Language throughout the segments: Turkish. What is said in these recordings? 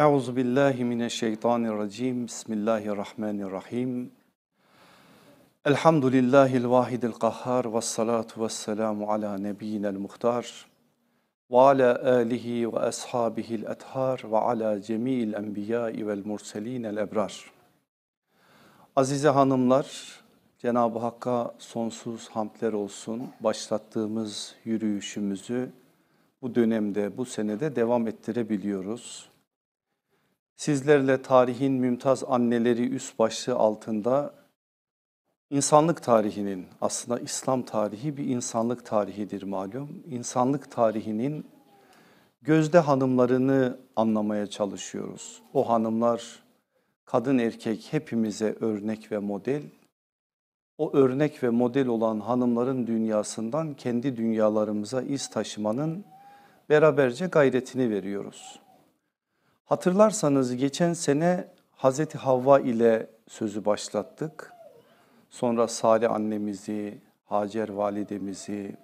Euzu billahi mineşşeytanirracim. Bismillahirrahmanirrahim. Elhamdülillahil vahidil kahhar ve salatu ve selamu ala nebiyyinel muhtar ve ala alihi ve ashabihil ethar ve ala cemiil enbiyai vel murselinel ebrar. Azize hanımlar, Cenab-ı Hakk'a sonsuz hamdler olsun. Başlattığımız yürüyüşümüzü bu dönemde, bu senede devam ettirebiliyoruz Sizlerle tarihin mümtaz anneleri üst başlığı altında insanlık tarihinin aslında İslam tarihi bir insanlık tarihidir malum. İnsanlık tarihinin gözde hanımlarını anlamaya çalışıyoruz. O hanımlar kadın erkek hepimize örnek ve model. O örnek ve model olan hanımların dünyasından kendi dünyalarımıza iz taşımanın beraberce gayretini veriyoruz. Hatırlarsanız geçen sene Hazreti Havva ile sözü başlattık. Sonra Salih annemizi, Hacer validemizi,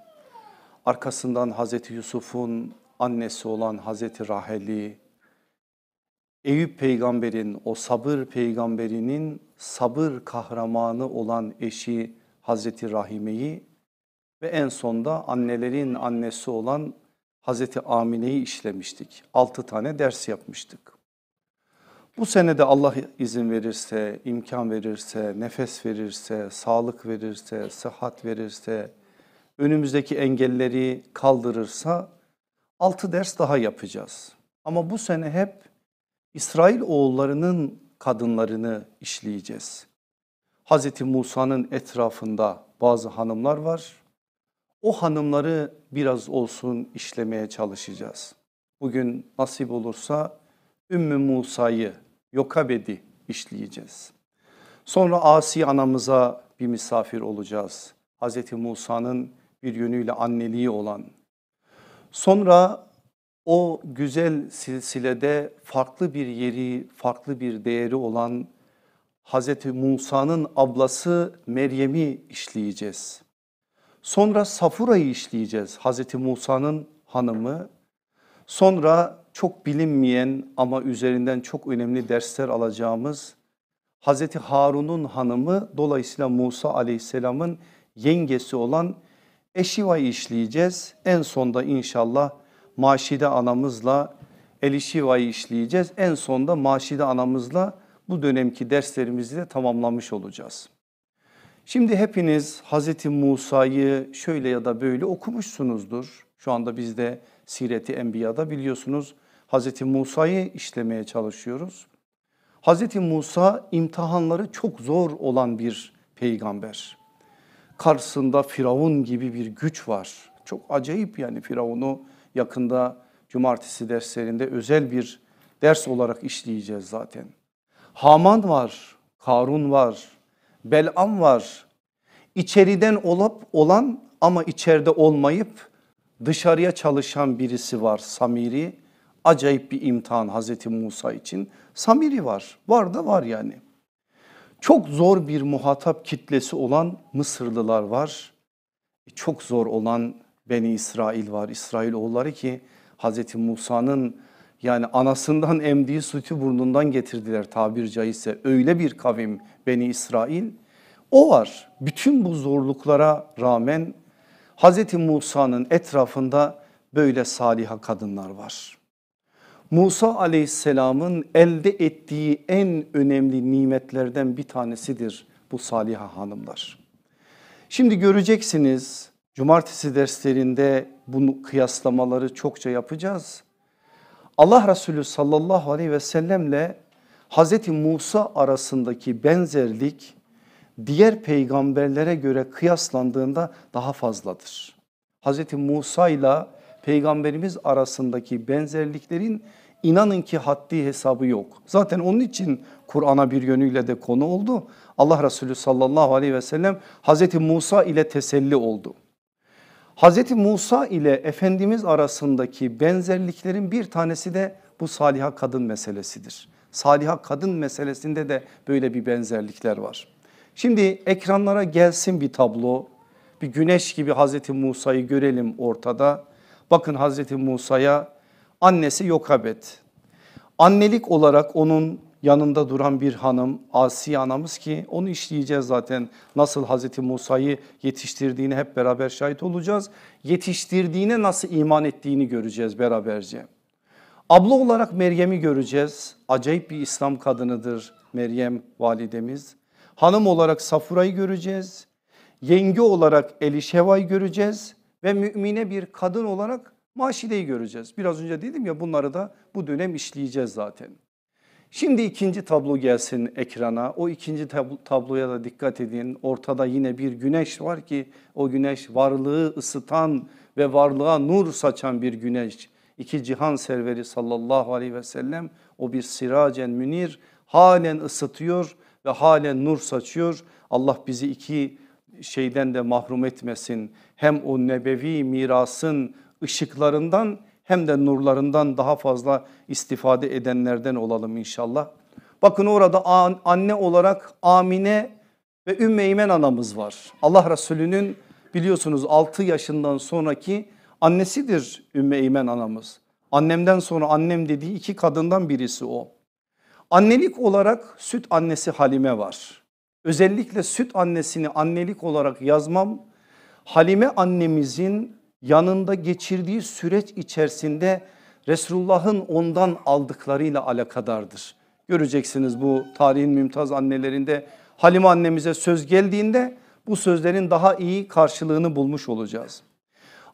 arkasından Hazreti Yusuf'un annesi olan Hazreti Rahel'i, Eyüp peygamberin, o sabır peygamberinin sabır kahramanı olan eşi Hazreti Rahime'yi ve en sonda annelerin annesi olan Hazreti Amine'yi işlemiştik. Altı tane ders yapmıştık. Bu sene de Allah izin verirse, imkan verirse, nefes verirse, sağlık verirse, sıhhat verirse, önümüzdeki engelleri kaldırırsa altı ders daha yapacağız. Ama bu sene hep İsrail oğullarının kadınlarını işleyeceğiz. Hazreti Musa'nın etrafında bazı hanımlar var. O hanımları biraz olsun işlemeye çalışacağız. Bugün nasip olursa Ümmü Musa'yı, Yokabed'i işleyeceğiz. Sonra Asi anamıza bir misafir olacağız. Hazreti Musa'nın bir yönüyle anneliği olan. Sonra o güzel silsilede farklı bir yeri, farklı bir değeri olan Hazreti Musa'nın ablası Meryem'i işleyeceğiz. Sonra Safura'yı işleyeceğiz. Hazreti Musa'nın hanımı. Sonra çok bilinmeyen ama üzerinden çok önemli dersler alacağımız Hazreti Harun'un hanımı dolayısıyla Musa aleyhisselamın yengesi olan Eşiva'yı işleyeceğiz. En sonda inşallah Maşide anamızla Elişiva'yı işleyeceğiz. En sonda Maşide anamızla bu dönemki derslerimizi de tamamlamış olacağız. Şimdi hepiniz Hazreti Musa'yı şöyle ya da böyle okumuşsunuzdur. Şu anda biz de Siret-i Enbiya'da biliyorsunuz Hazreti Musa'yı işlemeye çalışıyoruz. Hazreti Musa imtihanları çok zor olan bir peygamber. Karşısında Firavun gibi bir güç var. Çok acayip yani Firavun'u yakında cumartesi derslerinde özel bir ders olarak işleyeceğiz zaten. Haman var, Karun var, Belam var. İçeriden olup olan ama içeride olmayıp dışarıya çalışan birisi var Samiri. Acayip bir imtihan Hazreti Musa için. Samiri var. Var da var yani. Çok zor bir muhatap kitlesi olan Mısırlılar var. E, çok zor olan Beni İsrail var. İsrail oğulları ki Hazreti Musa'nın yani anasından emdiği sütü burnundan getirdiler tabir caizse. Öyle bir kavim Beni İsrail. O var. Bütün bu zorluklara rağmen Hazreti Musa'nın etrafında böyle saliha kadınlar var. Musa aleyhisselamın elde ettiği en önemli nimetlerden bir tanesidir bu saliha hanımlar. Şimdi göreceksiniz cumartesi derslerinde bunu kıyaslamaları çokça yapacağız. Allah Resulü sallallahu aleyhi ve sellemle Hazreti Musa arasındaki benzerlik diğer peygamberlere göre kıyaslandığında daha fazladır. Hazreti Musa ile peygamberimiz arasındaki benzerliklerin inanın ki haddi hesabı yok. Zaten onun için Kur'an'a bir yönüyle de konu oldu. Allah Resulü sallallahu aleyhi ve sellem Hazreti Musa ile teselli oldu. Hazreti Musa ile Efendimiz arasındaki benzerliklerin bir tanesi de bu saliha kadın meselesidir. Saliha kadın meselesinde de böyle bir benzerlikler var. Şimdi ekranlara gelsin bir tablo. Bir güneş gibi Hazreti Musa'yı görelim ortada. Bakın Hazreti Musa'ya annesi Yokabet. Annelik olarak onun yanında duran bir hanım Asiye anamız ki onu işleyeceğiz zaten. Nasıl Hazreti Musa'yı yetiştirdiğini hep beraber şahit olacağız. Yetiştirdiğine nasıl iman ettiğini göreceğiz beraberce. Abla olarak Meryem'i göreceğiz. Acayip bir İslam kadınıdır Meryem validemiz. Hanım olarak Safura'yı göreceğiz. Yenge olarak Elişeva'yı göreceğiz ve mümine bir kadın olarak Maşide'yi göreceğiz. Biraz önce dedim ya bunları da bu dönem işleyeceğiz zaten. Şimdi ikinci tablo gelsin ekrana. O ikinci tabloya da dikkat edin. Ortada yine bir güneş var ki o güneş varlığı ısıtan ve varlığa nur saçan bir güneş. İki cihan serveri sallallahu aleyhi ve sellem o bir siracen münir halen ısıtıyor ve halen nur saçıyor. Allah bizi iki şeyden de mahrum etmesin. Hem o nebevi mirasın ışıklarından hem de nurlarından daha fazla istifade edenlerden olalım inşallah. Bakın orada anne olarak Amine ve Ümmü anamız var. Allah Resulü'nün biliyorsunuz 6 yaşından sonraki annesidir Ümmü anamız. Annemden sonra annem dediği iki kadından birisi o. Annelik olarak süt annesi Halime var. Özellikle süt annesini annelik olarak yazmam Halime annemizin yanında geçirdiği süreç içerisinde Resulullah'ın ondan aldıklarıyla alakadardır. Göreceksiniz bu tarihin mümtaz annelerinde Halime annemize söz geldiğinde bu sözlerin daha iyi karşılığını bulmuş olacağız.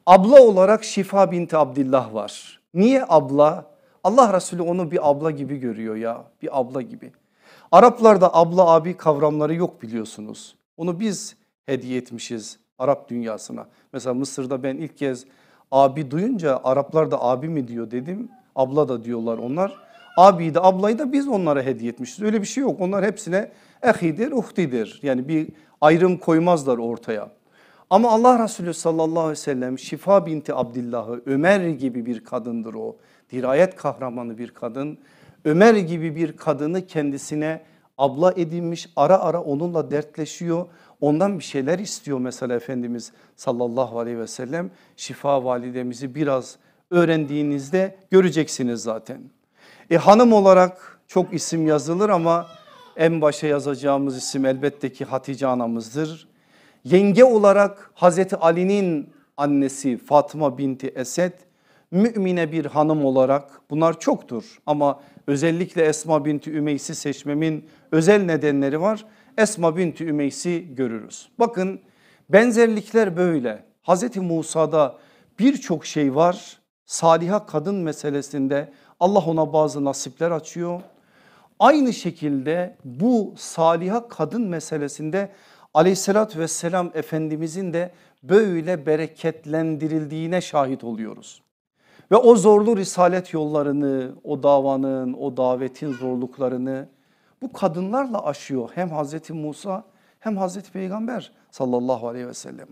Abla olarak Şifa binti Abdillah var. Niye abla? Allah Resulü onu bir abla gibi görüyor ya bir abla gibi. Araplarda abla abi kavramları yok biliyorsunuz. Onu biz hediye etmişiz Arap dünyasına. Mesela Mısır'da ben ilk kez abi duyunca Araplar da abi mi diyor dedim. Abla da diyorlar onlar. Abiyi de ablayı da biz onlara hediye etmişiz. Öyle bir şey yok. Onlar hepsine ehidir, uhtidir. Yani bir ayrım koymazlar ortaya. Ama Allah Resulü sallallahu aleyhi ve sellem Şifa binti Abdillah'ı Ömer gibi bir kadındır o. Dirayet kahramanı bir kadın. Ömer gibi bir kadını kendisine abla edinmiş ara ara onunla dertleşiyor. Ondan bir şeyler istiyor mesela Efendimiz sallallahu aleyhi ve sellem. Şifa validemizi biraz öğrendiğinizde göreceksiniz zaten. E hanım olarak çok isim yazılır ama en başa yazacağımız isim elbette ki Hatice anamızdır. Yenge olarak Hazreti Ali'nin annesi Fatma binti Esed mümine bir hanım olarak bunlar çoktur ama özellikle Esma binti Ümeys'i seçmemin özel nedenleri var. Esma binti Ümeys'i görürüz. Bakın benzerlikler böyle. Hazreti Musa'da birçok şey var. Saliha kadın meselesinde Allah ona bazı nasipler açıyor. Aynı şekilde bu saliha kadın meselesinde aleyhissalatü vesselam Efendimizin de böyle bereketlendirildiğine şahit oluyoruz. Ve o zorlu risalet yollarını, o davanın, o davetin zorluklarını bu kadınlarla aşıyor hem Hazreti Musa hem Hazreti Peygamber sallallahu aleyhi ve sellem.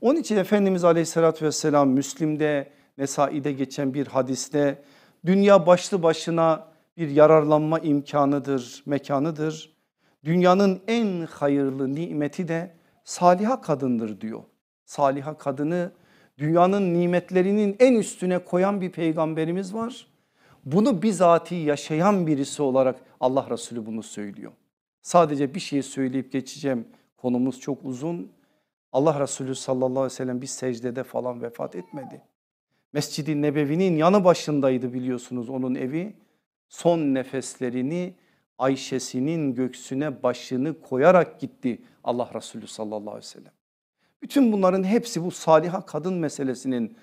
Onun için Efendimiz aleyhissalatü vesselam Müslim'de Nesai'de geçen bir hadiste dünya başlı başına bir yararlanma imkanıdır, mekanıdır. Dünyanın en hayırlı nimeti de saliha kadındır diyor. Saliha kadını dünyanın nimetlerinin en üstüne koyan bir peygamberimiz var. Bunu bizatihi yaşayan birisi olarak Allah Resulü bunu söylüyor. Sadece bir şey söyleyip geçeceğim. Konumuz çok uzun. Allah Resulü sallallahu aleyhi ve sellem bir secdede falan vefat etmedi. Mescid-i Nebevi'nin yanı başındaydı biliyorsunuz onun evi. Son nefeslerini Ayşe'sinin göksüne başını koyarak gitti Allah Resulü sallallahu aleyhi ve sellem. Bütün bunların hepsi bu saliha kadın meselesinin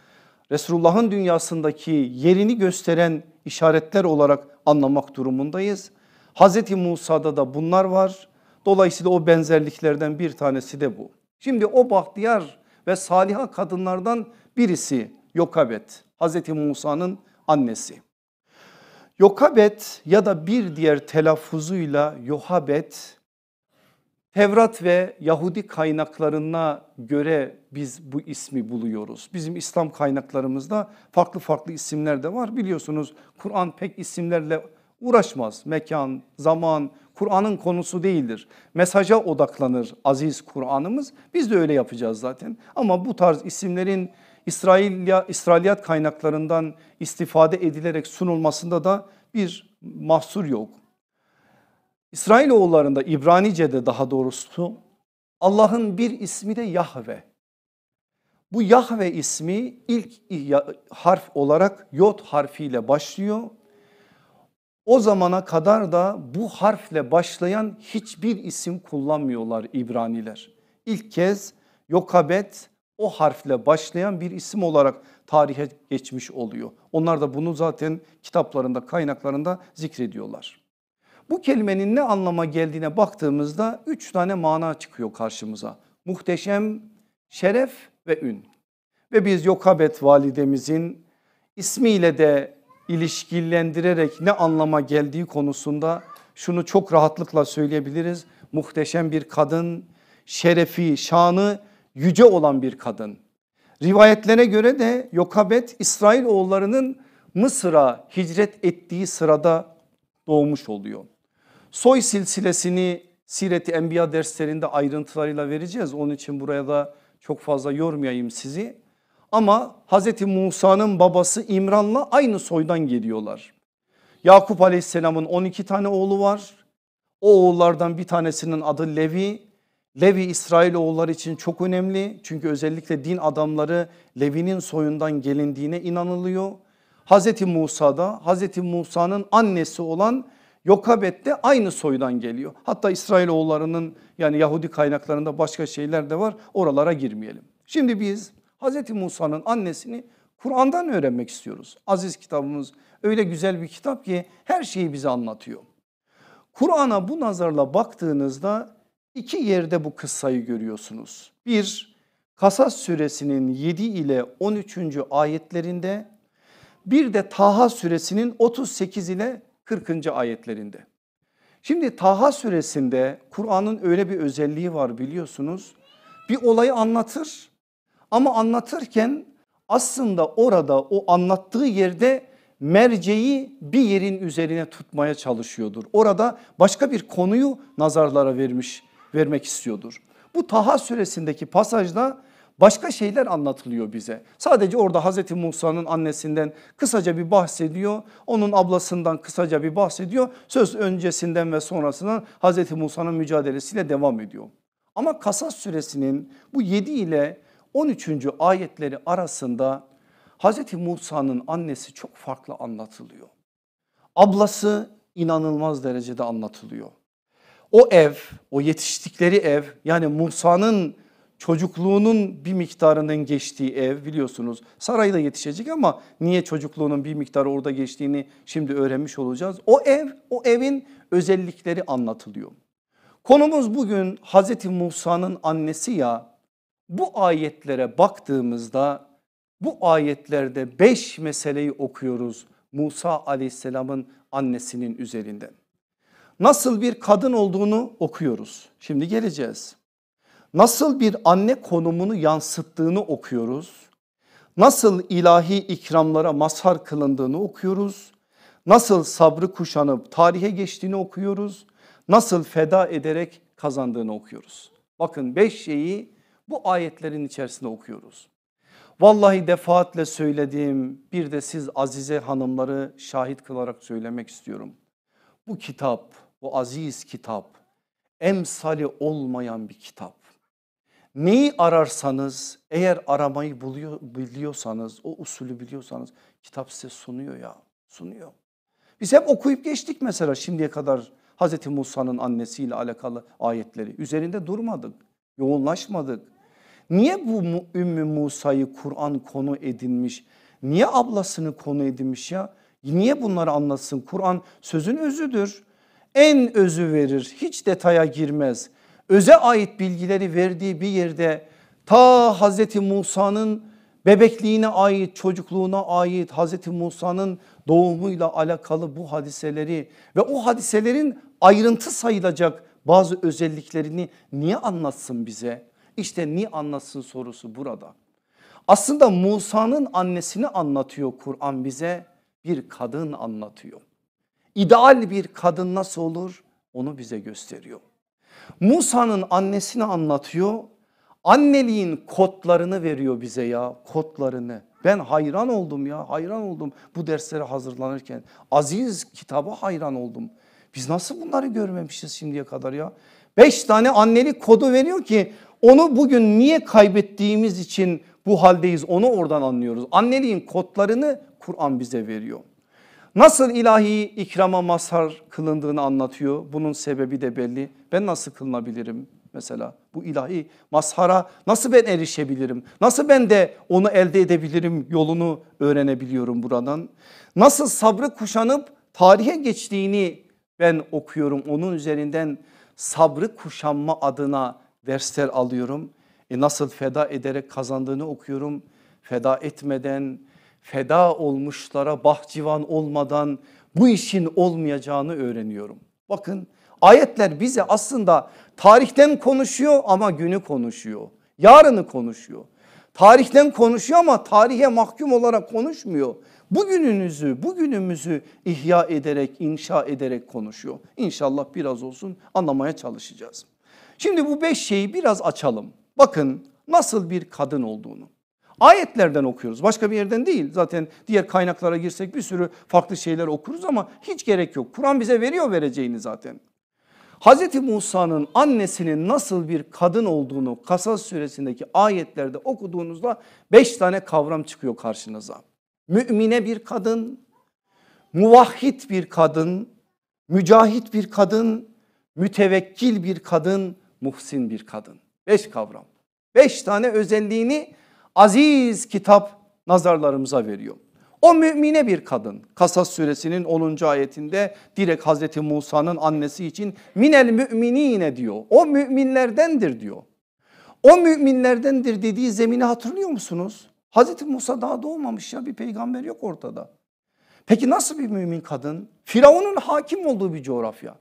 Resulullah'ın dünyasındaki yerini gösteren işaretler olarak anlamak durumundayız. Hazreti Musa'da da bunlar var. Dolayısıyla o benzerliklerden bir tanesi de bu. Şimdi o bahtiyar ve saliha kadınlardan birisi Yokabet. Hazreti Musa'nın annesi. Yokabet ya da bir diğer telaffuzuyla Yohabet Tevrat ve Yahudi kaynaklarına göre biz bu ismi buluyoruz. Bizim İslam kaynaklarımızda farklı farklı isimler de var. Biliyorsunuz Kur'an pek isimlerle Uğraşmaz. Mekan, zaman, Kur'an'ın konusu değildir. Mesaja odaklanır aziz Kur'an'ımız. Biz de öyle yapacağız zaten. Ama bu tarz isimlerin İsrailya, İsrailiyat kaynaklarından istifade edilerek sunulmasında da bir mahsur yok. İsrailoğullarında İbranice'de daha doğrusu Allah'ın bir ismi de Yahve. Bu Yahve ismi ilk harf olarak Yot harfiyle başlıyor o zamana kadar da bu harfle başlayan hiçbir isim kullanmıyorlar İbraniler. İlk kez Yokabet o harfle başlayan bir isim olarak tarihe geçmiş oluyor. Onlar da bunu zaten kitaplarında kaynaklarında zikrediyorlar. Bu kelimenin ne anlama geldiğine baktığımızda üç tane mana çıkıyor karşımıza. Muhteşem, şeref ve ün. Ve biz Yokabet validemizin ismiyle de ilişkilendirerek ne anlama geldiği konusunda şunu çok rahatlıkla söyleyebiliriz. Muhteşem bir kadın, şerefi, şanı yüce olan bir kadın. Rivayetlere göre de Yokabet İsrail oğullarının Mısır'a hicret ettiği sırada doğmuş oluyor. Soy silsilesini Siret-i Enbiya derslerinde ayrıntılarıyla vereceğiz. Onun için buraya da çok fazla yormayayım sizi ama Hazreti Musa'nın babası İmran'la aynı soydan geliyorlar. Yakup aleyhisselamın 12 tane oğlu var. O oğullardan bir tanesinin adı Levi. Levi İsrail oğulları için çok önemli. Çünkü özellikle din adamları Levi'nin soyundan gelindiğine inanılıyor. Hazreti Musa'da Hazreti Musa'nın annesi olan Yokabet de aynı soydan geliyor. Hatta İsrail oğullarının yani Yahudi kaynaklarında başka şeyler de var oralara girmeyelim. Şimdi biz Hazreti Musa'nın annesini Kur'an'dan öğrenmek istiyoruz. Aziz kitabımız öyle güzel bir kitap ki her şeyi bize anlatıyor. Kur'an'a bu nazarla baktığınızda iki yerde bu kıssayı görüyorsunuz. Bir, Kasas suresinin 7 ile 13. ayetlerinde bir de Taha suresinin 38 ile 40. ayetlerinde. Şimdi Taha suresinde Kur'an'ın öyle bir özelliği var biliyorsunuz. Bir olayı anlatır ama anlatırken aslında orada o anlattığı yerde merceği bir yerin üzerine tutmaya çalışıyordur. Orada başka bir konuyu nazarlara vermiş vermek istiyordur. Bu Taha suresindeki pasajda başka şeyler anlatılıyor bize. Sadece orada Hazreti Musa'nın annesinden kısaca bir bahsediyor. Onun ablasından kısaca bir bahsediyor. Söz öncesinden ve sonrasından Hazreti Musa'nın mücadelesiyle devam ediyor. Ama Kasas suresinin bu 7 ile 13. ayetleri arasında Hazreti Musa'nın annesi çok farklı anlatılıyor. Ablası inanılmaz derecede anlatılıyor. O ev, o yetiştikleri ev yani Musa'nın çocukluğunun bir miktarının geçtiği ev biliyorsunuz sarayda yetişecek ama niye çocukluğunun bir miktarı orada geçtiğini şimdi öğrenmiş olacağız. O ev o evin özellikleri anlatılıyor. Konumuz bugün Hazreti Musa'nın annesi ya bu ayetlere baktığımızda bu ayetlerde beş meseleyi okuyoruz Musa aleyhisselamın annesinin üzerinden. Nasıl bir kadın olduğunu okuyoruz. Şimdi geleceğiz. Nasıl bir anne konumunu yansıttığını okuyoruz. Nasıl ilahi ikramlara mazhar kılındığını okuyoruz. Nasıl sabrı kuşanıp tarihe geçtiğini okuyoruz. Nasıl feda ederek kazandığını okuyoruz. Bakın beş şeyi bu ayetlerin içerisinde okuyoruz. Vallahi defaatle söylediğim bir de siz azize hanımları şahit kılarak söylemek istiyorum. Bu kitap bu aziz kitap emsali olmayan bir kitap. Neyi ararsanız eğer aramayı buluyor, biliyorsanız o usulü biliyorsanız kitap size sunuyor ya sunuyor. Biz hep okuyup geçtik mesela şimdiye kadar Hazreti Musa'nın annesiyle alakalı ayetleri üzerinde durmadık yoğunlaşmadık Niye bu Ümmü Musa'yı Kur'an konu edinmiş? Niye ablasını konu edinmiş ya? Niye bunları anlatsın? Kur'an sözün özüdür. En özü verir hiç detaya girmez. Öze ait bilgileri verdiği bir yerde ta Hazreti Musa'nın bebekliğine ait çocukluğuna ait Hazreti Musa'nın doğumuyla alakalı bu hadiseleri ve o hadiselerin ayrıntı sayılacak bazı özelliklerini niye anlatsın bize? İşte ni anlatsın sorusu burada. Aslında Musa'nın annesini anlatıyor Kur'an bize bir kadın anlatıyor. İdeal bir kadın nasıl olur onu bize gösteriyor. Musa'nın annesini anlatıyor. Anneliğin kodlarını veriyor bize ya kodlarını. Ben hayran oldum ya hayran oldum bu derslere hazırlanırken. Aziz kitaba hayran oldum. Biz nasıl bunları görmemişiz şimdiye kadar ya? Beş tane annelik kodu veriyor ki onu bugün niye kaybettiğimiz için bu haldeyiz onu oradan anlıyoruz. Anneliğin kodlarını Kur'an bize veriyor. Nasıl ilahi ikrama mazhar kılındığını anlatıyor. Bunun sebebi de belli. Ben nasıl kılınabilirim mesela? Bu ilahi mazhara nasıl ben erişebilirim? Nasıl ben de onu elde edebilirim? Yolunu öğrenebiliyorum buradan. Nasıl sabrı kuşanıp tarihe geçtiğini ben okuyorum. Onun üzerinden sabrı kuşanma adına dersler alıyorum. E nasıl feda ederek kazandığını okuyorum. Feda etmeden, feda olmuşlara bahçıvan olmadan bu işin olmayacağını öğreniyorum. Bakın ayetler bize aslında tarihten konuşuyor ama günü konuşuyor. Yarını konuşuyor. Tarihten konuşuyor ama tarihe mahkum olarak konuşmuyor. Bugününüzü, bugünümüzü ihya ederek, inşa ederek konuşuyor. İnşallah biraz olsun anlamaya çalışacağız. Şimdi bu beş şeyi biraz açalım. Bakın nasıl bir kadın olduğunu. Ayetlerden okuyoruz başka bir yerden değil. Zaten diğer kaynaklara girsek bir sürü farklı şeyler okuruz ama hiç gerek yok. Kur'an bize veriyor vereceğini zaten. Hazreti Musa'nın annesinin nasıl bir kadın olduğunu Kasas suresindeki ayetlerde okuduğunuzda beş tane kavram çıkıyor karşınıza. Mümine bir kadın, muvahhid bir kadın, mücahit bir kadın, mütevekkil bir kadın, muhsin bir kadın. Beş kavram. Beş tane özelliğini aziz kitap nazarlarımıza veriyor. O mümine bir kadın. Kasas suresinin 10. ayetinde direkt Hazreti Musa'nın annesi için minel müminine diyor. O müminlerdendir diyor. O müminlerdendir dediği zemini hatırlıyor musunuz? Hazreti Musa daha doğmamış ya bir peygamber yok ortada. Peki nasıl bir mümin kadın? Firavun'un hakim olduğu bir coğrafya.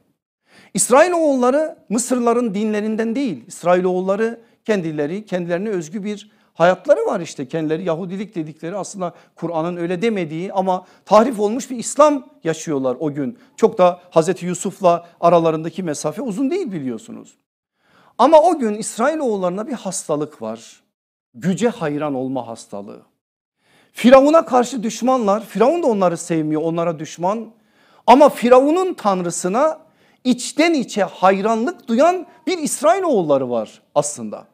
İsrailoğulları Mısırların dinlerinden değil. İsrailoğulları kendileri kendilerine özgü bir hayatları var işte kendileri Yahudilik dedikleri aslında Kur'an'ın öyle demediği ama tahrif olmuş bir İslam yaşıyorlar o gün. Çok da Hazreti Yusuf'la aralarındaki mesafe uzun değil biliyorsunuz. Ama o gün İsrailoğullarına bir hastalık var. Güce hayran olma hastalığı. Firavun'a karşı düşmanlar, Firavun da onları sevmiyor onlara düşman ama Firavun'un tanrısına içten içe hayranlık duyan bir İsrailoğulları var aslında.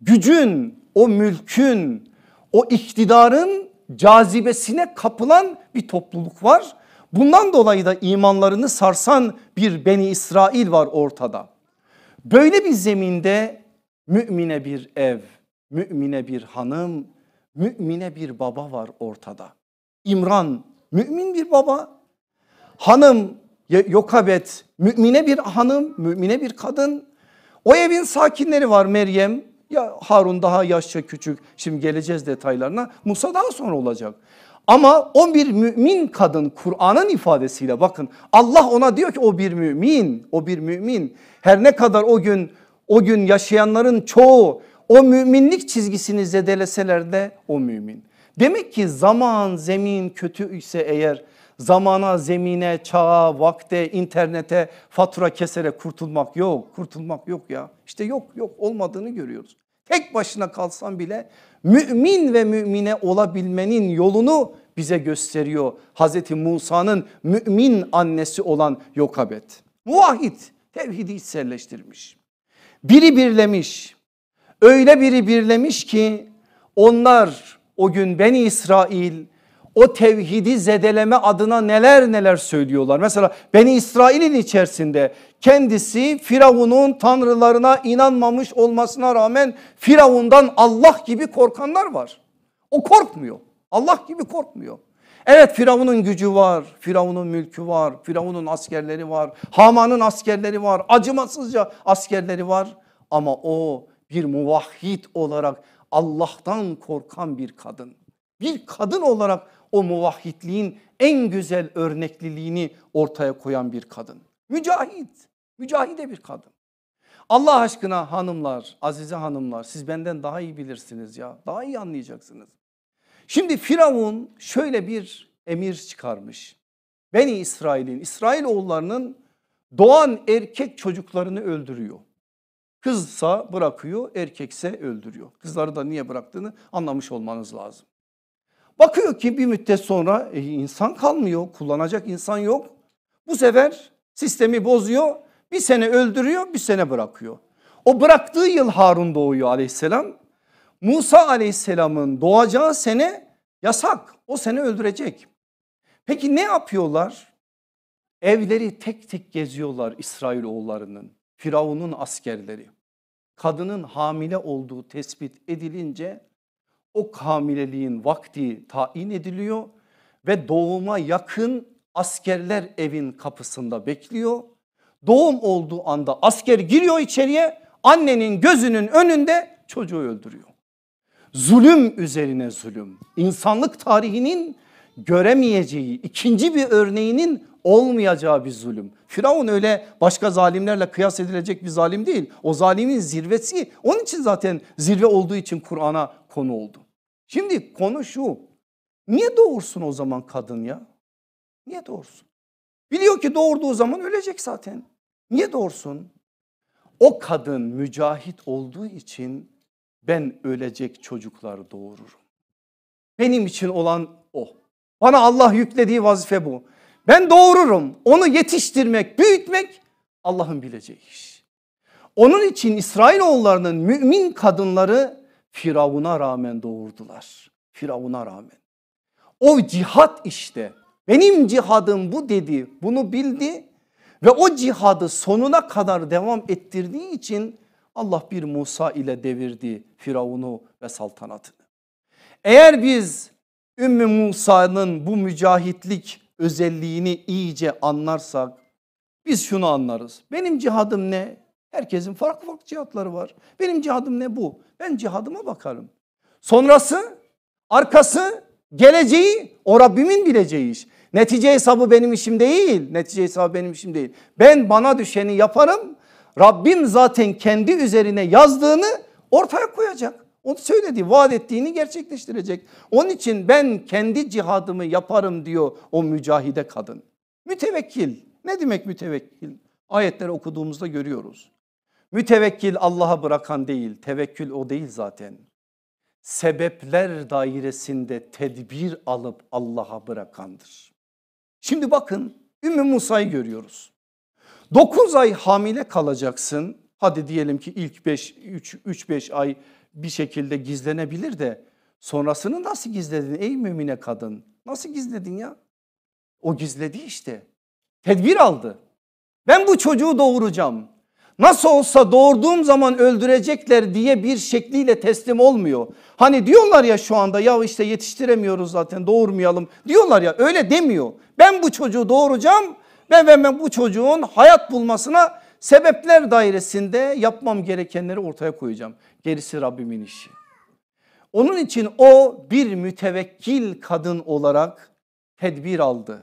Gücün, o mülkün, o iktidarın cazibesine kapılan bir topluluk var. Bundan dolayı da imanlarını sarsan bir Beni İsrail var ortada. Böyle bir zeminde mümine bir ev, mümine bir hanım, mümine bir baba var ortada. İmran mümin bir baba, hanım Yokabet mümine bir hanım, mümine bir kadın. O evin sakinleri var Meryem. Ya Harun daha yaşça küçük. Şimdi geleceğiz detaylarına. Musa daha sonra olacak. Ama o bir mümin kadın Kur'an'ın ifadesiyle bakın Allah ona diyor ki o bir mümin o bir mümin her ne kadar o gün o gün yaşayanların çoğu o müminlik çizgisini zedeleseler de o mümin. Demek ki zaman zemin kötü ise eğer Zamana, zemine, çağa, vakte, internete fatura keserek kurtulmak yok. Kurtulmak yok ya. İşte yok yok olmadığını görüyoruz. Tek başına kalsan bile mümin ve mümine olabilmenin yolunu bize gösteriyor. Hazreti Musa'nın mümin annesi olan Yokabet. Muvahhid tevhidi içselleştirmiş. Biri birlemiş. Öyle biri birlemiş ki onlar o gün Beni İsrail o tevhidi zedeleme adına neler neler söylüyorlar. Mesela Beni İsrail'in içerisinde kendisi Firavun'un tanrılarına inanmamış olmasına rağmen Firavun'dan Allah gibi korkanlar var. O korkmuyor. Allah gibi korkmuyor. Evet Firavun'un gücü var, Firavun'un mülkü var, Firavun'un askerleri var, Haman'ın askerleri var, acımasızca askerleri var. Ama o bir muvahhid olarak Allah'tan korkan bir kadın. Bir kadın olarak o muvahhidliğin en güzel örnekliliğini ortaya koyan bir kadın. Mücahit, mücahide bir kadın. Allah aşkına hanımlar, azize hanımlar siz benden daha iyi bilirsiniz ya. Daha iyi anlayacaksınız. Şimdi Firavun şöyle bir emir çıkarmış. Beni İsrail'in, İsrail oğullarının doğan erkek çocuklarını öldürüyor. Kızsa bırakıyor, erkekse öldürüyor. Kızları da niye bıraktığını anlamış olmanız lazım. Bakıyor ki bir müddet sonra e, insan kalmıyor, kullanacak insan yok. Bu sefer sistemi bozuyor, bir sene öldürüyor, bir sene bırakıyor. O bıraktığı yıl Harun doğuyor aleyhisselam. Musa aleyhisselamın doğacağı sene yasak. O sene öldürecek. Peki ne yapıyorlar? Evleri tek tek geziyorlar İsrail oğullarının. Firavun'un askerleri. Kadının hamile olduğu tespit edilince o hamileliğin vakti tayin ediliyor ve doğuma yakın askerler evin kapısında bekliyor. Doğum olduğu anda asker giriyor içeriye annenin gözünün önünde çocuğu öldürüyor. Zulüm üzerine zulüm insanlık tarihinin göremeyeceği ikinci bir örneğinin olmayacağı bir zulüm. Firavun öyle başka zalimlerle kıyas edilecek bir zalim değil. O zalimin zirvesi onun için zaten zirve olduğu için Kur'an'a konu oldu. Şimdi konu şu. Niye doğursun o zaman kadın ya? Niye doğursun? Biliyor ki doğurduğu zaman ölecek zaten. Niye doğursun? O kadın mücahit olduğu için ben ölecek çocuklar doğururum. Benim için olan o. Bana Allah yüklediği vazife bu. Ben doğururum. Onu yetiştirmek, büyütmek Allah'ın bileceği iş. Onun için İsrailoğullarının mümin kadınları Firavuna rağmen doğurdular. Firavuna rağmen. O cihat işte. Benim cihadım bu dedi. Bunu bildi ve o cihadı sonuna kadar devam ettirdiği için Allah bir Musa ile devirdi Firavun'u ve saltanatını. Eğer biz Ümmü Musa'nın bu mücahitlik özelliğini iyice anlarsak biz şunu anlarız. Benim cihadım ne? Herkesin farklı farklı cihatları var. Benim cihadım ne bu? Ben cihadıma bakarım. Sonrası, arkası, geleceği o Rabbimin bileceği iş. Netice hesabı benim işim değil. Netice hesabı benim işim değil. Ben bana düşeni yaparım. Rabbim zaten kendi üzerine yazdığını ortaya koyacak. Onu söyledi vaat ettiğini gerçekleştirecek. Onun için ben kendi cihadımı yaparım diyor o mücahide kadın. Mütevekkil ne demek mütevekkil? Ayetleri okuduğumuzda görüyoruz. Mütevekkil Allah'a bırakan değil tevekkül o değil zaten. Sebepler dairesinde tedbir alıp Allah'a bırakandır. Şimdi bakın Ümmü Musa'yı görüyoruz. 9 ay hamile kalacaksın. Hadi diyelim ki ilk 5 3 3 5 ay bir şekilde gizlenebilir de sonrasını nasıl gizledin ey mümine kadın? Nasıl gizledin ya? O gizledi işte. Tedbir aldı. Ben bu çocuğu doğuracağım nasıl olsa doğurduğum zaman öldürecekler diye bir şekliyle teslim olmuyor. Hani diyorlar ya şu anda ya işte yetiştiremiyoruz zaten doğurmayalım diyorlar ya öyle demiyor. Ben bu çocuğu doğuracağım ve ben, ben bu çocuğun hayat bulmasına sebepler dairesinde yapmam gerekenleri ortaya koyacağım. Gerisi Rabbimin işi. Onun için o bir mütevekkil kadın olarak tedbir aldı.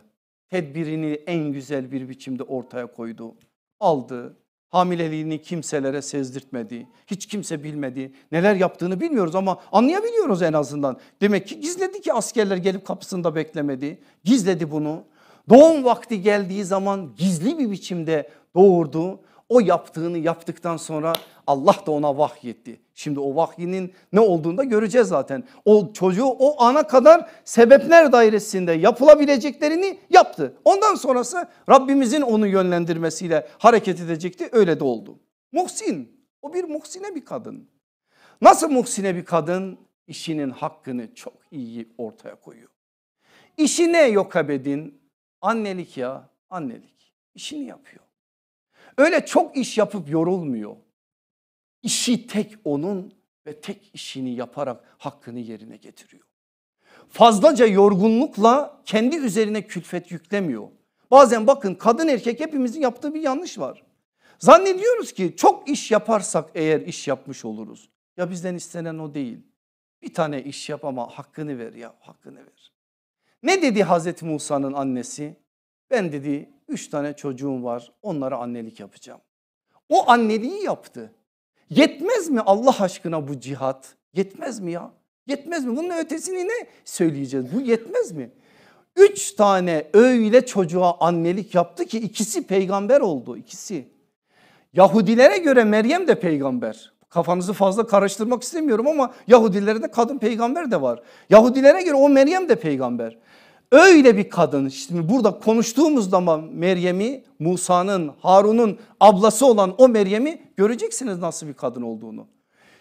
Tedbirini en güzel bir biçimde ortaya koydu. Aldı, hamileliğini kimselere sezdirtmedi. Hiç kimse bilmedi. Neler yaptığını bilmiyoruz ama anlayabiliyoruz en azından. Demek ki gizledi ki askerler gelip kapısında beklemedi. Gizledi bunu. Doğum vakti geldiği zaman gizli bir biçimde doğurdu. O yaptığını yaptıktan sonra Allah da ona vahyetti. Şimdi o vahyinin ne olduğunu da göreceğiz zaten. O çocuğu o ana kadar sebepler dairesinde yapılabileceklerini yaptı. Ondan sonrası Rabbimizin onu yönlendirmesiyle hareket edecekti öyle de oldu. Muhsin o bir muhsine bir kadın. Nasıl muhsine bir kadın? İşinin hakkını çok iyi ortaya koyuyor. İşine yok abedin annelik ya annelik İşini yapıyor. Öyle çok iş yapıp yorulmuyor. İşi tek onun ve tek işini yaparak hakkını yerine getiriyor. Fazlaca yorgunlukla kendi üzerine külfet yüklemiyor. Bazen bakın kadın erkek hepimizin yaptığı bir yanlış var. Zannediyoruz ki çok iş yaparsak eğer iş yapmış oluruz. Ya bizden istenen o değil. Bir tane iş yap ama hakkını ver ya hakkını ver. Ne dedi Hazreti Musa'nın annesi? Ben dedi üç tane çocuğum var onlara annelik yapacağım. O anneliği yaptı. Yetmez mi Allah aşkına bu cihat? Yetmez mi ya? Yetmez mi? Bunun ötesini ne söyleyeceğiz? Bu yetmez mi? Üç tane öyle çocuğa annelik yaptı ki ikisi peygamber oldu ikisi. Yahudilere göre Meryem de peygamber. Kafanızı fazla karıştırmak istemiyorum ama Yahudilerde kadın peygamber de var. Yahudilere göre o Meryem de peygamber. Öyle bir kadın şimdi burada konuştuğumuz zaman Meryem'i Musa'nın Harun'un ablası olan o Meryem'i göreceksiniz nasıl bir kadın olduğunu.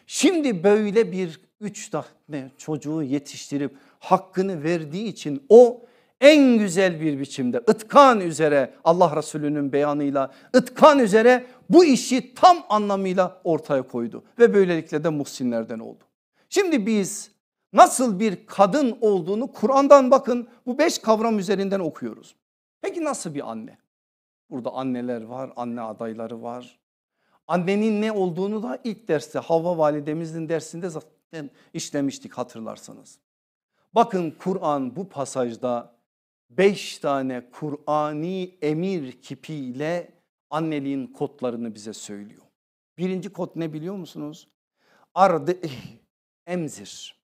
Şimdi böyle bir üç tane çocuğu yetiştirip hakkını verdiği için o en güzel bir biçimde ıtkan üzere Allah Resulü'nün beyanıyla ıtkan üzere bu işi tam anlamıyla ortaya koydu. Ve böylelikle de muhsinlerden oldu. Şimdi biz nasıl bir kadın olduğunu Kur'an'dan bakın bu beş kavram üzerinden okuyoruz. Peki nasıl bir anne? Burada anneler var, anne adayları var. Annenin ne olduğunu da ilk derste Havva validemizin dersinde zaten işlemiştik hatırlarsanız. Bakın Kur'an bu pasajda beş tane Kur'ani emir kipiyle anneliğin kodlarını bize söylüyor. Birinci kod ne biliyor musunuz? Ardı emzir.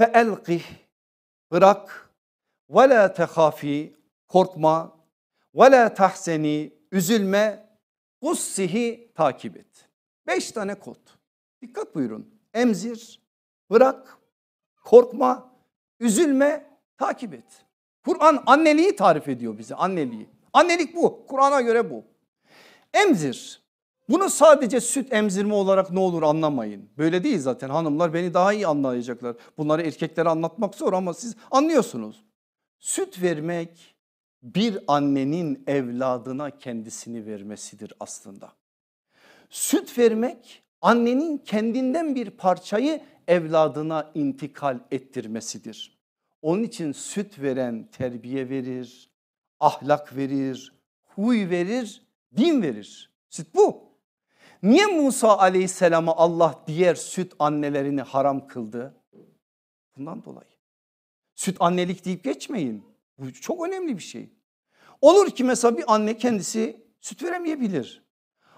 Fe elqih bırak ve la tehafi korkma ve la tahseni üzülme gussihi takip et. Beş tane kod. Dikkat buyurun. Emzir, bırak, korkma, üzülme, takip et. Kur'an anneliği tarif ediyor bize anneliği. Annelik bu. Kur'an'a göre bu. Emzir. Bunu sadece süt emzirme olarak ne olur anlamayın. Böyle değil zaten hanımlar beni daha iyi anlayacaklar. Bunları erkeklere anlatmak zor ama siz anlıyorsunuz. Süt vermek bir annenin evladına kendisini vermesidir aslında. Süt vermek annenin kendinden bir parçayı evladına intikal ettirmesidir. Onun için süt veren terbiye verir, ahlak verir, huy verir, din verir. Süt bu. Niye Musa aleyhisselama Allah diğer süt annelerini haram kıldı? Bundan dolayı. Süt annelik deyip geçmeyin. Bu çok önemli bir şey. Olur ki mesela bir anne kendisi süt veremeyebilir.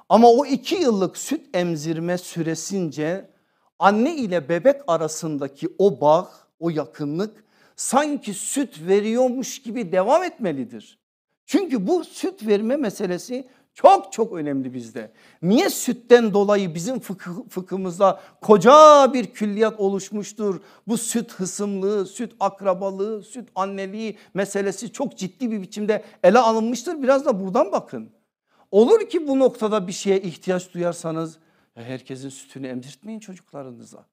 Ama o iki yıllık süt emzirme süresince anne ile bebek arasındaki o bağ, o yakınlık sanki süt veriyormuş gibi devam etmelidir. Çünkü bu süt verme meselesi çok çok önemli bizde. Niye sütten dolayı bizim fıkıh, fıkhımızda koca bir külliyat oluşmuştur? Bu süt hısımlığı, süt akrabalığı, süt anneliği meselesi çok ciddi bir biçimde ele alınmıştır. Biraz da buradan bakın. Olur ki bu noktada bir şeye ihtiyaç duyarsanız herkesin sütünü emzirtmeyin çocuklarınıza.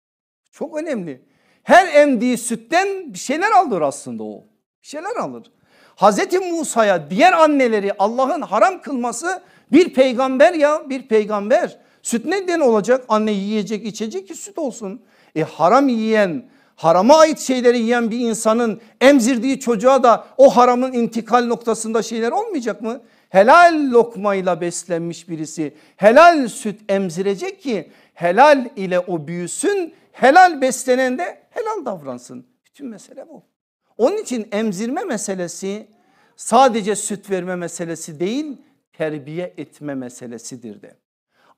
Çok önemli. Her emdiği sütten bir şeyler alır aslında o. Bir şeyler alır. Hazreti Musa'ya diğer anneleri Allah'ın haram kılması bir peygamber ya bir peygamber. Süt neden olacak? Anne yiyecek içecek ki süt olsun. E haram yiyen harama ait şeyleri yiyen bir insanın emzirdiği çocuğa da o haramın intikal noktasında şeyler olmayacak mı? Helal lokmayla beslenmiş birisi helal süt emzirecek ki helal ile o büyüsün helal beslenen de helal davransın. Bütün mesele bu. Onun için emzirme meselesi sadece süt verme meselesi değil terbiye etme meselesidir de.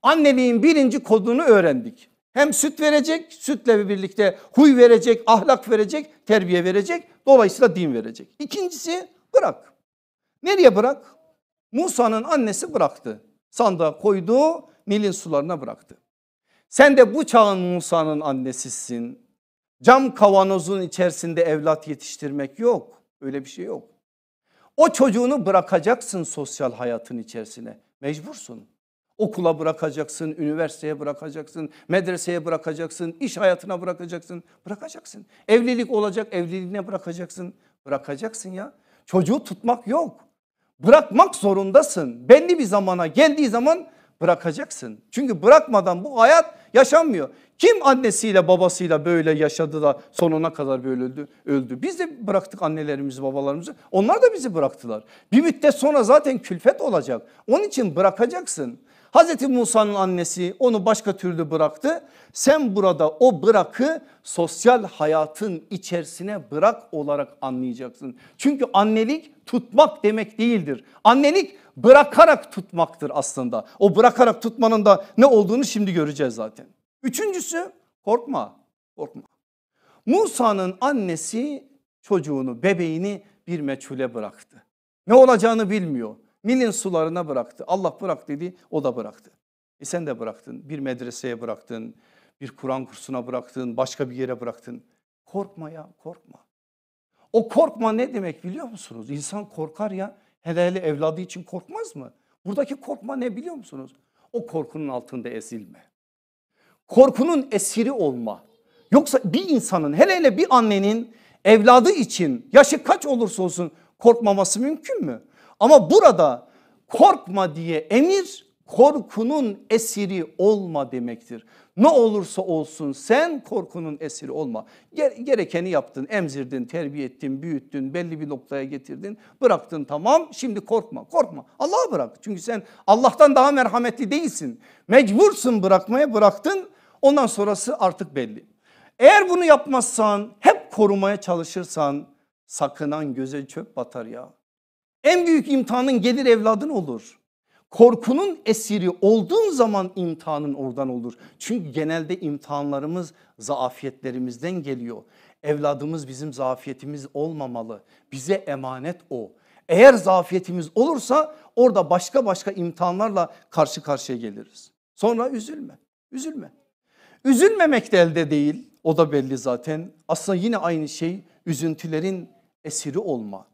Anneliğin birinci kodunu öğrendik. Hem süt verecek, sütle birlikte huy verecek, ahlak verecek, terbiye verecek. Dolayısıyla din verecek. İkincisi bırak. Nereye bırak? Musa'nın annesi bıraktı. Sandığa koydu, Nil'in sularına bıraktı. Sen de bu çağın Musa'nın annesisin. Cam kavanozun içerisinde evlat yetiştirmek yok. Öyle bir şey yok. O çocuğunu bırakacaksın sosyal hayatın içerisine. Mecbursun. Okula bırakacaksın, üniversiteye bırakacaksın, medreseye bırakacaksın, iş hayatına bırakacaksın. Bırakacaksın. Evlilik olacak, evliliğine bırakacaksın. Bırakacaksın ya. Çocuğu tutmak yok. Bırakmak zorundasın. Belli bir zamana geldiği zaman Bırakacaksın. Çünkü bırakmadan bu hayat yaşanmıyor. Kim annesiyle babasıyla böyle yaşadı da sonuna kadar böyle öldü? öldü. Biz de bıraktık annelerimizi babalarımızı. Onlar da bizi bıraktılar. Bir müddet sonra zaten külfet olacak. Onun için bırakacaksın. Hazreti Musa'nın annesi onu başka türlü bıraktı. Sen burada o bırakı sosyal hayatın içerisine bırak olarak anlayacaksın. Çünkü annelik tutmak demek değildir. Annelik bırakarak tutmaktır aslında. O bırakarak tutmanın da ne olduğunu şimdi göreceğiz zaten. Üçüncüsü korkma korkma. Musa'nın annesi çocuğunu bebeğini bir meçhule bıraktı. Ne olacağını bilmiyor. Milin sularına bıraktı. Allah bırak dedi, o da bıraktı. E sen de bıraktın. Bir medreseye bıraktın, bir Kur'an kursuna bıraktın, başka bir yere bıraktın. Korkma ya, korkma. O korkma ne demek biliyor musunuz? İnsan korkar ya. Hele hele evladı için korkmaz mı? Buradaki korkma ne biliyor musunuz? O korkunun altında ezilme. Korkunun esiri olma. Yoksa bir insanın hele hele bir annenin evladı için yaşı kaç olursa olsun korkmaması mümkün mü? Ama burada korkma diye emir korkunun esiri olma demektir. Ne olursa olsun sen korkunun esiri olma. Gerekeni yaptın, emzirdin, terbiye ettin, büyüttün, belli bir noktaya getirdin, bıraktın tamam. Şimdi korkma, korkma. Allah'a bırak. Çünkü sen Allah'tan daha merhametli değilsin. Mecbursun bırakmaya, bıraktın. Ondan sonrası artık belli. Eğer bunu yapmazsan, hep korumaya çalışırsan sakınan göze çöp batar ya. En büyük imtihanın gelir evladın olur. Korkunun esiri olduğun zaman imtihanın oradan olur. Çünkü genelde imtihanlarımız zaafiyetlerimizden geliyor. Evladımız bizim zaafiyetimiz olmamalı. Bize emanet o. Eğer zafiyetimiz olursa orada başka başka imtihanlarla karşı karşıya geliriz. Sonra üzülme, üzülme. Üzülmemek de elde değil o da belli zaten. Aslında yine aynı şey üzüntülerin esiri olma.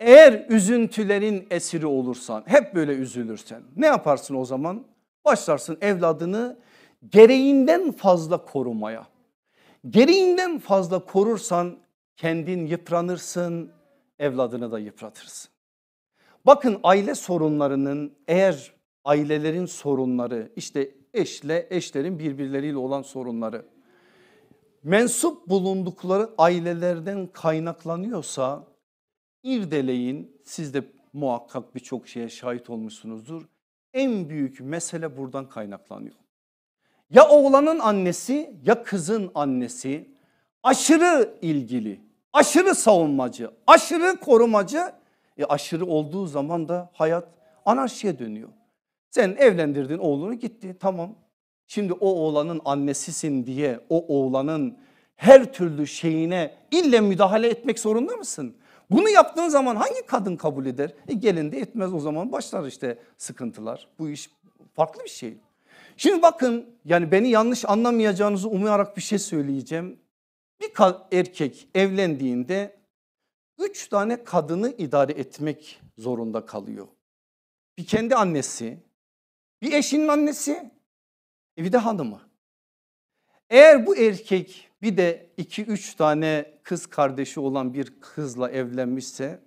Eğer üzüntülerin esiri olursan hep böyle üzülürsen ne yaparsın o zaman? Başlarsın evladını gereğinden fazla korumaya. Gereğinden fazla korursan kendin yıpranırsın evladını da yıpratırsın. Bakın aile sorunlarının eğer ailelerin sorunları işte eşle eşlerin birbirleriyle olan sorunları mensup bulundukları ailelerden kaynaklanıyorsa irdeleyin. Siz de muhakkak birçok şeye şahit olmuşsunuzdur. En büyük mesele buradan kaynaklanıyor. Ya oğlanın annesi ya kızın annesi aşırı ilgili, aşırı savunmacı, aşırı korumacı. E aşırı olduğu zaman da hayat anarşiye dönüyor. Sen evlendirdin oğlunu gitti tamam. Şimdi o oğlanın annesisin diye o oğlanın her türlü şeyine ille müdahale etmek zorunda mısın? Bunu yaptığın zaman hangi kadın kabul eder? E gelin de etmez o zaman başlar işte sıkıntılar. Bu iş farklı bir şey. Şimdi bakın yani beni yanlış anlamayacağınızı umuyarak bir şey söyleyeceğim. Bir erkek evlendiğinde üç tane kadını idare etmek zorunda kalıyor. Bir kendi annesi, bir eşinin annesi, e, bir de hanımı. Eğer bu erkek bir de 2-3 tane kız kardeşi olan bir kızla evlenmişse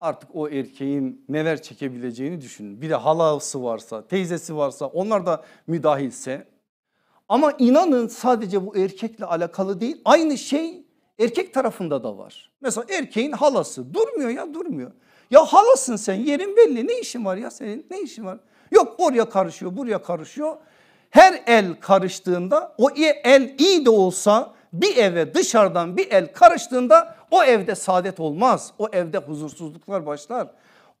artık o erkeğin neler çekebileceğini düşünün. Bir de halası varsa, teyzesi varsa onlar da müdahilse. Ama inanın sadece bu erkekle alakalı değil aynı şey erkek tarafında da var. Mesela erkeğin halası durmuyor ya durmuyor. Ya halasın sen yerin belli ne işin var ya senin ne işin var? Yok oraya karışıyor buraya karışıyor her el karıştığında o el iyi de olsa bir eve dışarıdan bir el karıştığında o evde saadet olmaz. O evde huzursuzluklar başlar.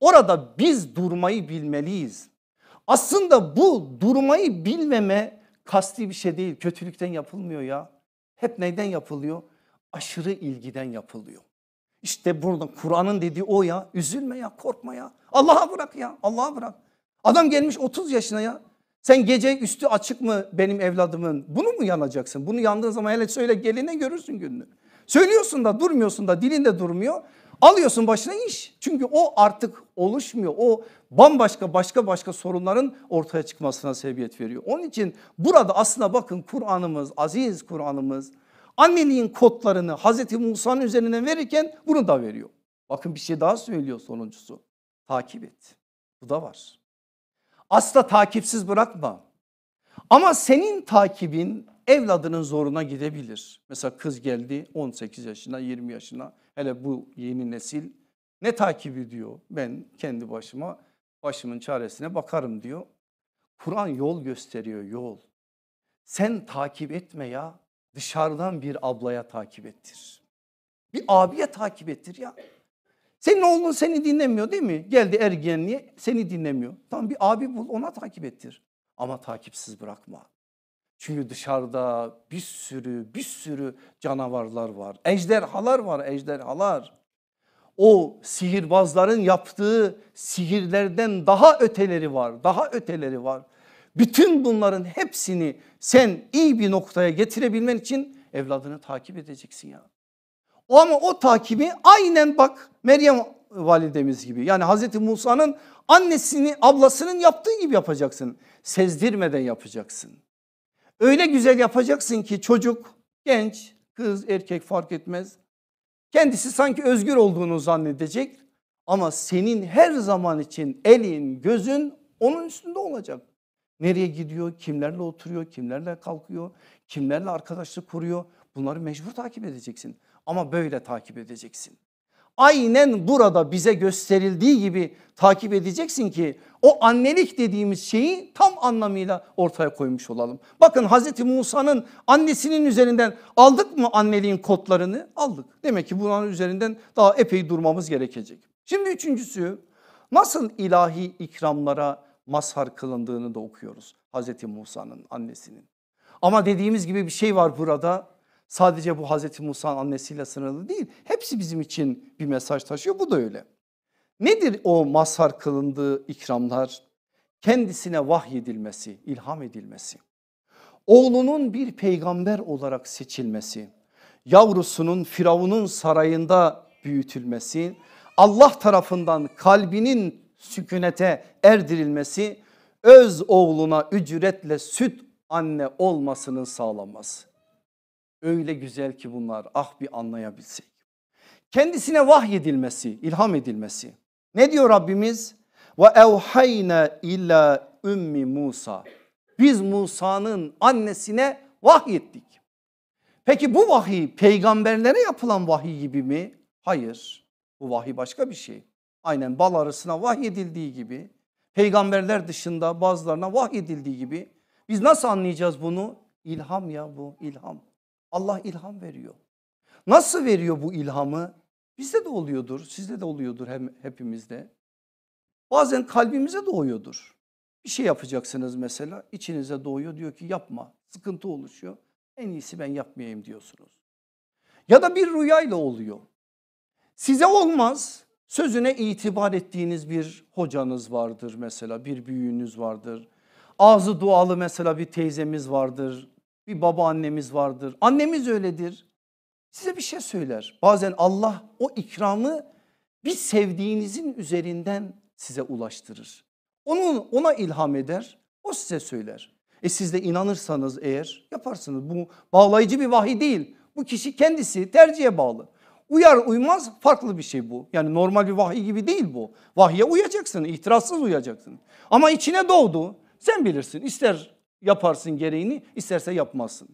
Orada biz durmayı bilmeliyiz. Aslında bu durmayı bilmeme kasti bir şey değil. Kötülükten yapılmıyor ya. Hep neyden yapılıyor? Aşırı ilgiden yapılıyor. İşte burada Kur'an'ın dediği o ya üzülme ya korkma ya Allah'a bırak ya Allah'a bırak. Adam gelmiş 30 yaşına ya sen gece üstü açık mı benim evladımın? Bunu mu yanacaksın? Bunu yandığın zaman hele söyle geline görürsün gününü. Söylüyorsun da durmuyorsun da dilinde durmuyor. Alıyorsun başına iş. Çünkü o artık oluşmuyor. O bambaşka başka başka sorunların ortaya çıkmasına sebebiyet veriyor. Onun için burada aslında bakın Kur'an'ımız aziz Kur'an'ımız anneliğin kodlarını Hazreti Musa'nın üzerine verirken bunu da veriyor. Bakın bir şey daha söylüyor sonuncusu. Takip et. Bu da var. Asla takipsiz bırakma. Ama senin takibin evladının zoruna gidebilir. Mesela kız geldi 18 yaşına 20 yaşına hele bu yeni nesil ne takibi diyor ben kendi başıma başımın çaresine bakarım diyor. Kur'an yol gösteriyor yol. Sen takip etme ya dışarıdan bir ablaya takip ettir. Bir abiye takip ettir ya. Senin oğlun seni dinlemiyor değil mi? Geldi ergenliğe seni dinlemiyor. Tamam bir abi bul ona takip ettir. Ama takipsiz bırakma. Çünkü dışarıda bir sürü bir sürü canavarlar var. Ejderhalar var ejderhalar. O sihirbazların yaptığı sihirlerden daha öteleri var. Daha öteleri var. Bütün bunların hepsini sen iyi bir noktaya getirebilmen için evladını takip edeceksin ya. Ama o takibi aynen bak Meryem validemiz gibi yani Hazreti Musa'nın annesini ablasının yaptığı gibi yapacaksın. Sezdirmeden yapacaksın. Öyle güzel yapacaksın ki çocuk genç kız erkek fark etmez. Kendisi sanki özgür olduğunu zannedecek ama senin her zaman için elin gözün onun üstünde olacak. Nereye gidiyor, kimlerle oturuyor, kimlerle kalkıyor, kimlerle arkadaşlık kuruyor bunları mecbur takip edeceksin ama böyle takip edeceksin. Aynen burada bize gösterildiği gibi takip edeceksin ki o annelik dediğimiz şeyi tam anlamıyla ortaya koymuş olalım. Bakın Hazreti Musa'nın annesinin üzerinden aldık mı anneliğin kodlarını? Aldık. Demek ki bunun üzerinden daha epey durmamız gerekecek. Şimdi üçüncüsü nasıl ilahi ikramlara mazhar kılındığını da okuyoruz Hazreti Musa'nın annesinin. Ama dediğimiz gibi bir şey var burada Sadece bu Hazreti Musa'nın annesiyle sınırlı değil. Hepsi bizim için bir mesaj taşıyor. Bu da öyle. Nedir o mazhar kılındığı ikramlar? Kendisine vahyedilmesi, ilham edilmesi. Oğlunun bir peygamber olarak seçilmesi. Yavrusunun Firavun'un sarayında büyütülmesi. Allah tarafından kalbinin sükunete erdirilmesi öz oğluna ücretle süt anne olmasının sağlanması. Öyle güzel ki bunlar ah bir anlayabilsek. Kendisine vahyedilmesi, ilham edilmesi. Ne diyor Rabbimiz? Ve evhayna illa ümmi Musa. Biz Musa'nın annesine vahyettik. Peki bu vahiy peygamberlere yapılan vahiy gibi mi? Hayır. Bu vahiy başka bir şey. Aynen bal arısına vahyedildiği gibi peygamberler dışında bazılarına vahyedildiği gibi biz nasıl anlayacağız bunu? İlham ya bu ilham. Allah ilham veriyor. Nasıl veriyor bu ilhamı? Bizde de oluyordur, sizde de oluyordur hem hepimizde. Bazen kalbimize doğuyordur. Bir şey yapacaksınız mesela içinize doğuyor diyor ki yapma sıkıntı oluşuyor. En iyisi ben yapmayayım diyorsunuz. Ya da bir rüyayla oluyor. Size olmaz sözüne itibar ettiğiniz bir hocanız vardır mesela bir büyüğünüz vardır. Ağzı dualı mesela bir teyzemiz vardır bir baba annemiz vardır. Annemiz öyledir. Size bir şey söyler. Bazen Allah o ikramı bir sevdiğinizin üzerinden size ulaştırır. Onu ona ilham eder. O size söyler. E siz de inanırsanız eğer yaparsınız. Bu bağlayıcı bir vahiy değil. Bu kişi kendisi tercihe bağlı. Uyar uymaz farklı bir şey bu. Yani normal bir vahiy gibi değil bu. Vahiye uyacaksın, itirazsız uyacaksın. Ama içine doğdu. Sen bilirsin İster yaparsın gereğini isterse yapmazsın.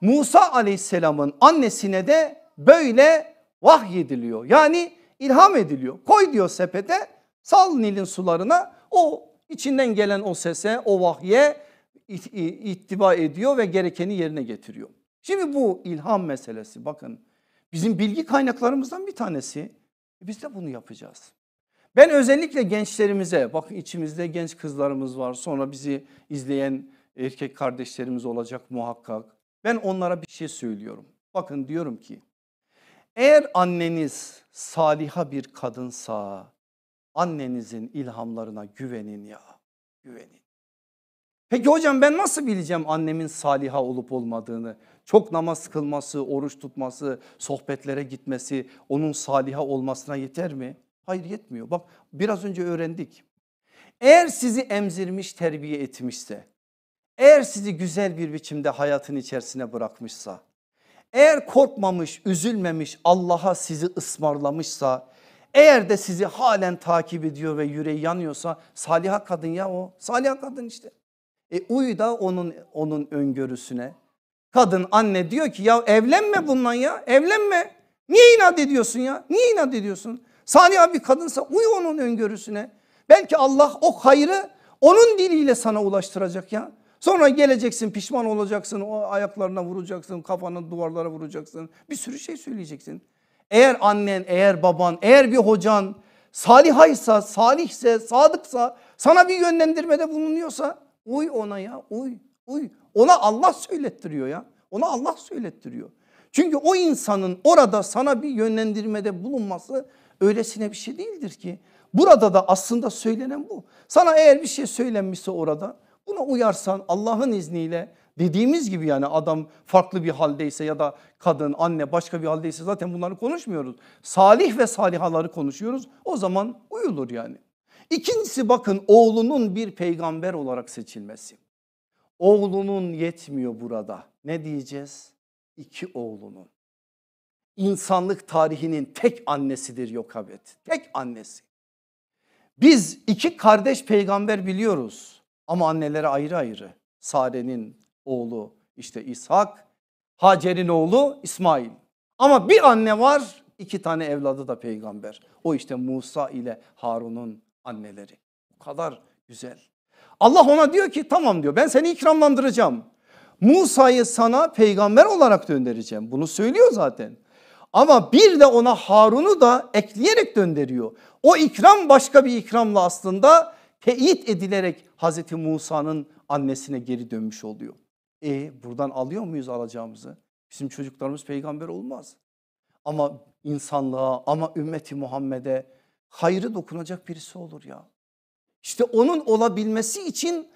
Musa aleyhisselamın annesine de böyle vahyediliyor. Yani ilham ediliyor. Koy diyor sepete sal Nil'in sularına o içinden gelen o sese o vahye ittiba ediyor ve gerekeni yerine getiriyor. Şimdi bu ilham meselesi bakın bizim bilgi kaynaklarımızdan bir tanesi. E, biz de bunu yapacağız. Ben özellikle gençlerimize bakın içimizde genç kızlarımız var sonra bizi izleyen erkek kardeşlerimiz olacak muhakkak. Ben onlara bir şey söylüyorum. Bakın diyorum ki eğer anneniz saliha bir kadınsa annenizin ilhamlarına güvenin ya güvenin. Peki hocam ben nasıl bileceğim annemin saliha olup olmadığını? Çok namaz kılması, oruç tutması, sohbetlere gitmesi onun saliha olmasına yeter mi? Hayır yetmiyor. Bak biraz önce öğrendik. Eğer sizi emzirmiş terbiye etmişse eğer sizi güzel bir biçimde hayatın içerisine bırakmışsa, eğer korkmamış, üzülmemiş, Allah'a sizi ısmarlamışsa, eğer de sizi halen takip ediyor ve yüreği yanıyorsa saliha kadın ya o. Saliha kadın işte. E uyu da onun onun öngörüsüne. Kadın anne diyor ki ya evlenme bundan ya evlenme. Niye inat ediyorsun ya? Niye inat ediyorsun? Saliha bir kadınsa uyu onun öngörüsüne. Belki Allah o hayrı onun diliyle sana ulaştıracak ya. Sonra geleceksin pişman olacaksın. O ayaklarına vuracaksın. kafanın duvarlara vuracaksın. Bir sürü şey söyleyeceksin. Eğer annen, eğer baban, eğer bir hocan salihaysa, salihse, sadıksa sana bir yönlendirmede bulunuyorsa uy ona ya uy uy. Ona Allah söylettiriyor ya. Ona Allah söylettiriyor. Çünkü o insanın orada sana bir yönlendirmede bulunması öylesine bir şey değildir ki. Burada da aslında söylenen bu. Sana eğer bir şey söylenmişse orada Buna uyarsan Allah'ın izniyle dediğimiz gibi yani adam farklı bir haldeyse ya da kadın anne başka bir haldeyse zaten bunları konuşmuyoruz. Salih ve salihaları konuşuyoruz o zaman uyulur yani. İkincisi bakın oğlunun bir peygamber olarak seçilmesi. Oğlunun yetmiyor burada. Ne diyeceğiz? İki oğlunun. İnsanlık tarihinin tek annesidir Yokabet. Tek annesi. Biz iki kardeş peygamber biliyoruz. Ama annelere ayrı ayrı. Sare'nin oğlu işte İshak, Hacer'in oğlu İsmail. Ama bir anne var iki tane evladı da peygamber. O işte Musa ile Harun'un anneleri. O kadar güzel. Allah ona diyor ki tamam diyor ben seni ikramlandıracağım. Musa'yı sana peygamber olarak döndüreceğim. Bunu söylüyor zaten. Ama bir de ona Harun'u da ekleyerek döndürüyor. O ikram başka bir ikramla aslında teyit edilerek Hazreti Musa'nın annesine geri dönmüş oluyor. E buradan alıyor muyuz alacağımızı? Bizim çocuklarımız peygamber olmaz. Ama insanlığa ama ümmeti Muhammed'e hayrı dokunacak birisi olur ya. İşte onun olabilmesi için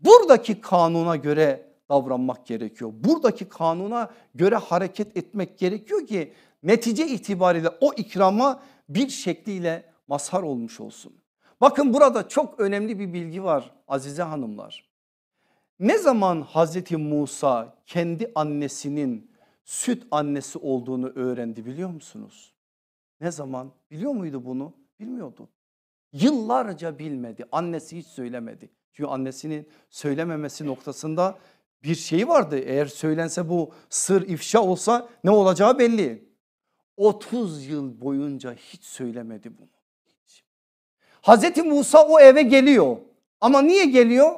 buradaki kanuna göre davranmak gerekiyor. Buradaki kanuna göre hareket etmek gerekiyor ki netice itibariyle o ikrama bir şekliyle mazhar olmuş olsun. Bakın burada çok önemli bir bilgi var Azize Hanımlar. Ne zaman Hazreti Musa kendi annesinin süt annesi olduğunu öğrendi biliyor musunuz? Ne zaman biliyor muydu bunu? Bilmiyordu. Yıllarca bilmedi annesi hiç söylemedi. Çünkü annesinin söylememesi noktasında bir şey vardı. Eğer söylense bu sır ifşa olsa ne olacağı belli. 30 yıl boyunca hiç söylemedi bunu. Hazreti Musa o eve geliyor ama niye geliyor?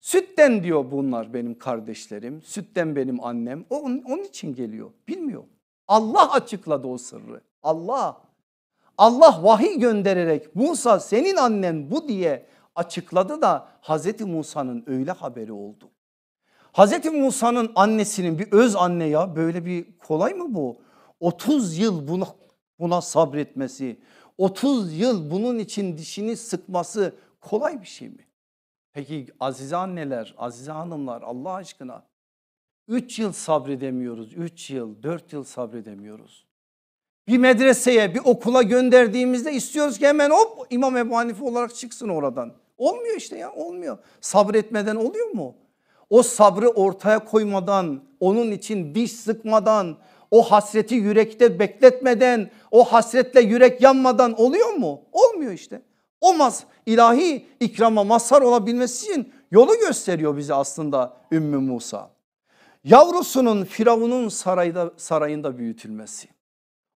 Sütten diyor bunlar benim kardeşlerim, sütten benim annem. O onun için geliyor. Bilmiyor. Allah açıkladı o sırrı. Allah. Allah vahiy göndererek Musa senin annen bu diye açıkladı da Hazreti Musa'nın öyle haberi oldu. Hazreti Musa'nın annesinin bir öz anne ya böyle bir kolay mı bu? 30 yıl buna, buna sabretmesi, 30 yıl bunun için dişini sıkması kolay bir şey mi? Peki azize anneler, azize hanımlar Allah aşkına 3 yıl sabredemiyoruz. 3 yıl, 4 yıl sabredemiyoruz. Bir medreseye, bir okula gönderdiğimizde istiyoruz ki hemen hop İmam Ebu Hanife olarak çıksın oradan. Olmuyor işte ya olmuyor. Sabretmeden oluyor mu? O sabrı ortaya koymadan, onun için diş sıkmadan, o hasreti yürekte bekletmeden, o hasretle yürek yanmadan oluyor mu? Olmuyor işte. Olmaz. İlahi ikrama mazhar olabilmesi için yolu gösteriyor bize aslında Ümmü Musa. Yavrusunun Firavun'un sarayda, sarayında büyütülmesi.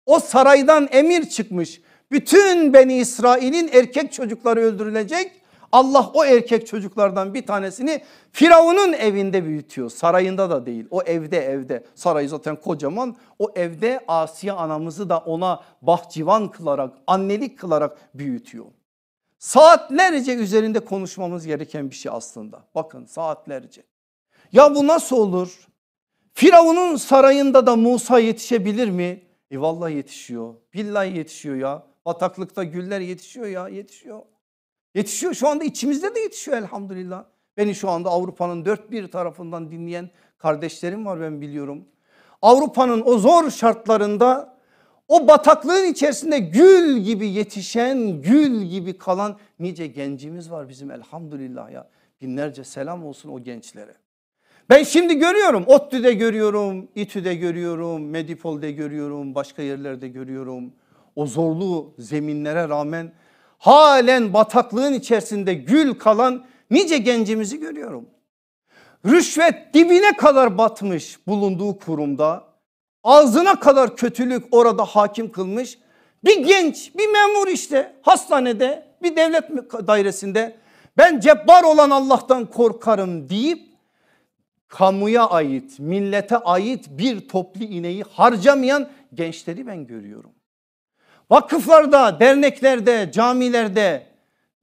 O saraydan emir çıkmış. Bütün Beni İsrail'in erkek çocukları öldürülecek Allah o erkek çocuklardan bir tanesini Firavun'un evinde büyütüyor. Sarayında da değil o evde evde sarayı zaten kocaman o evde Asiye anamızı da ona bahçıvan kılarak annelik kılarak büyütüyor. Saatlerce üzerinde konuşmamız gereken bir şey aslında bakın saatlerce. Ya bu nasıl olur? Firavun'un sarayında da Musa yetişebilir mi? E vallahi yetişiyor. Billahi yetişiyor ya. Bataklıkta güller yetişiyor ya yetişiyor. Yetişiyor şu anda içimizde de yetişiyor elhamdülillah. Beni şu anda Avrupa'nın dört bir tarafından dinleyen kardeşlerim var ben biliyorum. Avrupa'nın o zor şartlarında o bataklığın içerisinde gül gibi yetişen gül gibi kalan nice gencimiz var bizim elhamdülillah ya. Binlerce selam olsun o gençlere. Ben şimdi görüyorum ODTÜ'de görüyorum, İTÜ'de görüyorum, Medipol'de görüyorum, başka yerlerde görüyorum. O zorlu zeminlere rağmen halen bataklığın içerisinde gül kalan nice gencimizi görüyorum. Rüşvet dibine kadar batmış bulunduğu kurumda ağzına kadar kötülük orada hakim kılmış bir genç bir memur işte hastanede bir devlet dairesinde ben cebbar olan Allah'tan korkarım deyip kamuya ait millete ait bir toplu ineği harcamayan gençleri ben görüyorum. Vakıflarda, derneklerde, camilerde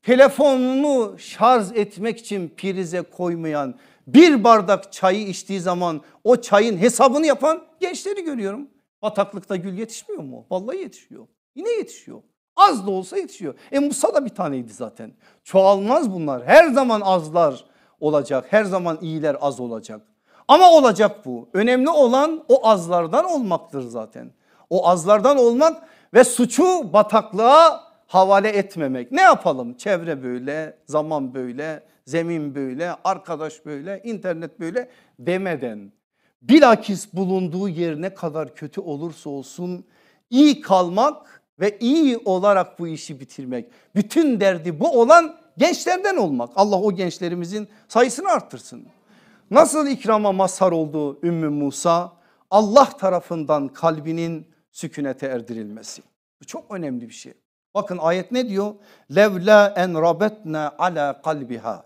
telefonunu şarj etmek için prize koymayan bir bardak çayı içtiği zaman o çayın hesabını yapan gençleri görüyorum. Bataklıkta gül yetişmiyor mu? Vallahi yetişiyor. Yine yetişiyor. Az da olsa yetişiyor. E Musa da bir taneydi zaten. Çoğalmaz bunlar. Her zaman azlar olacak. Her zaman iyiler az olacak. Ama olacak bu. Önemli olan o azlardan olmaktır zaten. O azlardan olmak ve suçu bataklığa havale etmemek. Ne yapalım? Çevre böyle, zaman böyle, zemin böyle, arkadaş böyle, internet böyle demeden bilakis bulunduğu yer ne kadar kötü olursa olsun iyi kalmak ve iyi olarak bu işi bitirmek. Bütün derdi bu olan gençlerden olmak. Allah o gençlerimizin sayısını arttırsın. Nasıl ikrama mazhar oldu Ümmü Musa? Allah tarafından kalbinin sükunete erdirilmesi. Bu çok önemli bir şey. Bakın ayet ne diyor? Levla en rabetna ala kalbiha.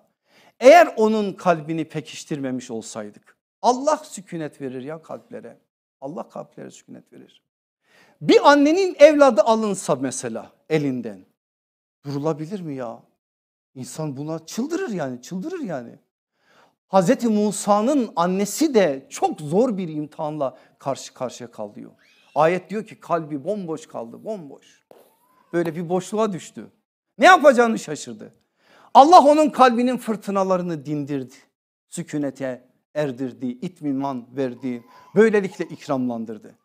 Eğer onun kalbini pekiştirmemiş olsaydık. Allah sükunet verir ya kalplere. Allah kalplere sükunet verir. Bir annenin evladı alınsa mesela elinden. Durulabilir mi ya? İnsan buna çıldırır yani çıldırır yani. Hazreti Musa'nın annesi de çok zor bir imtihanla karşı karşıya kalıyor. Ayet diyor ki kalbi bomboş kaldı bomboş. Böyle bir boşluğa düştü. Ne yapacağını şaşırdı. Allah onun kalbinin fırtınalarını dindirdi. Sükunete erdirdi, itminman verdi. Böylelikle ikramlandırdı.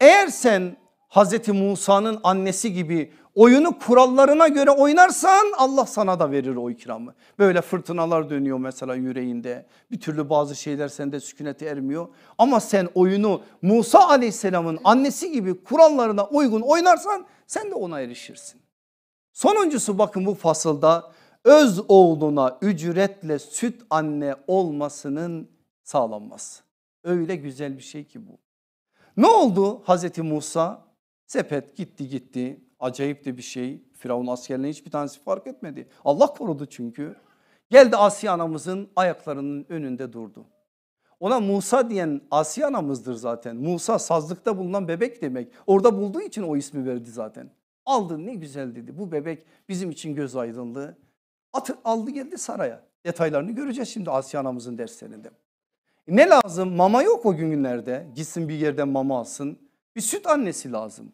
Eğer sen Hazreti Musa'nın annesi gibi oyunu kurallarına göre oynarsan Allah sana da verir o ikramı. Böyle fırtınalar dönüyor mesela yüreğinde. Bir türlü bazı şeyler sende sükunete ermiyor. Ama sen oyunu Musa aleyhisselamın annesi gibi kurallarına uygun oynarsan sen de ona erişirsin. Sonuncusu bakın bu fasılda öz oğluna ücretle süt anne olmasının sağlanması. Öyle güzel bir şey ki bu. Ne oldu Hazreti Musa? Sepet gitti gitti. Acayip de bir şey. Firavun askerlerinin hiçbir tanesi fark etmedi. Allah korudu çünkü. Geldi Asiye anamızın ayaklarının önünde durdu. Ona Musa diyen Asiye anamızdır zaten. Musa sazlıkta bulunan bebek demek. Orada bulduğu için o ismi verdi zaten. Aldı ne güzel dedi. Bu bebek bizim için göz aydınlığı. Atı, aldı geldi saraya. Detaylarını göreceğiz şimdi Asiye anamızın derslerinde. Ne lazım? Mama yok o günlerde. Gitsin bir yerden mama alsın. Bir süt annesi lazım.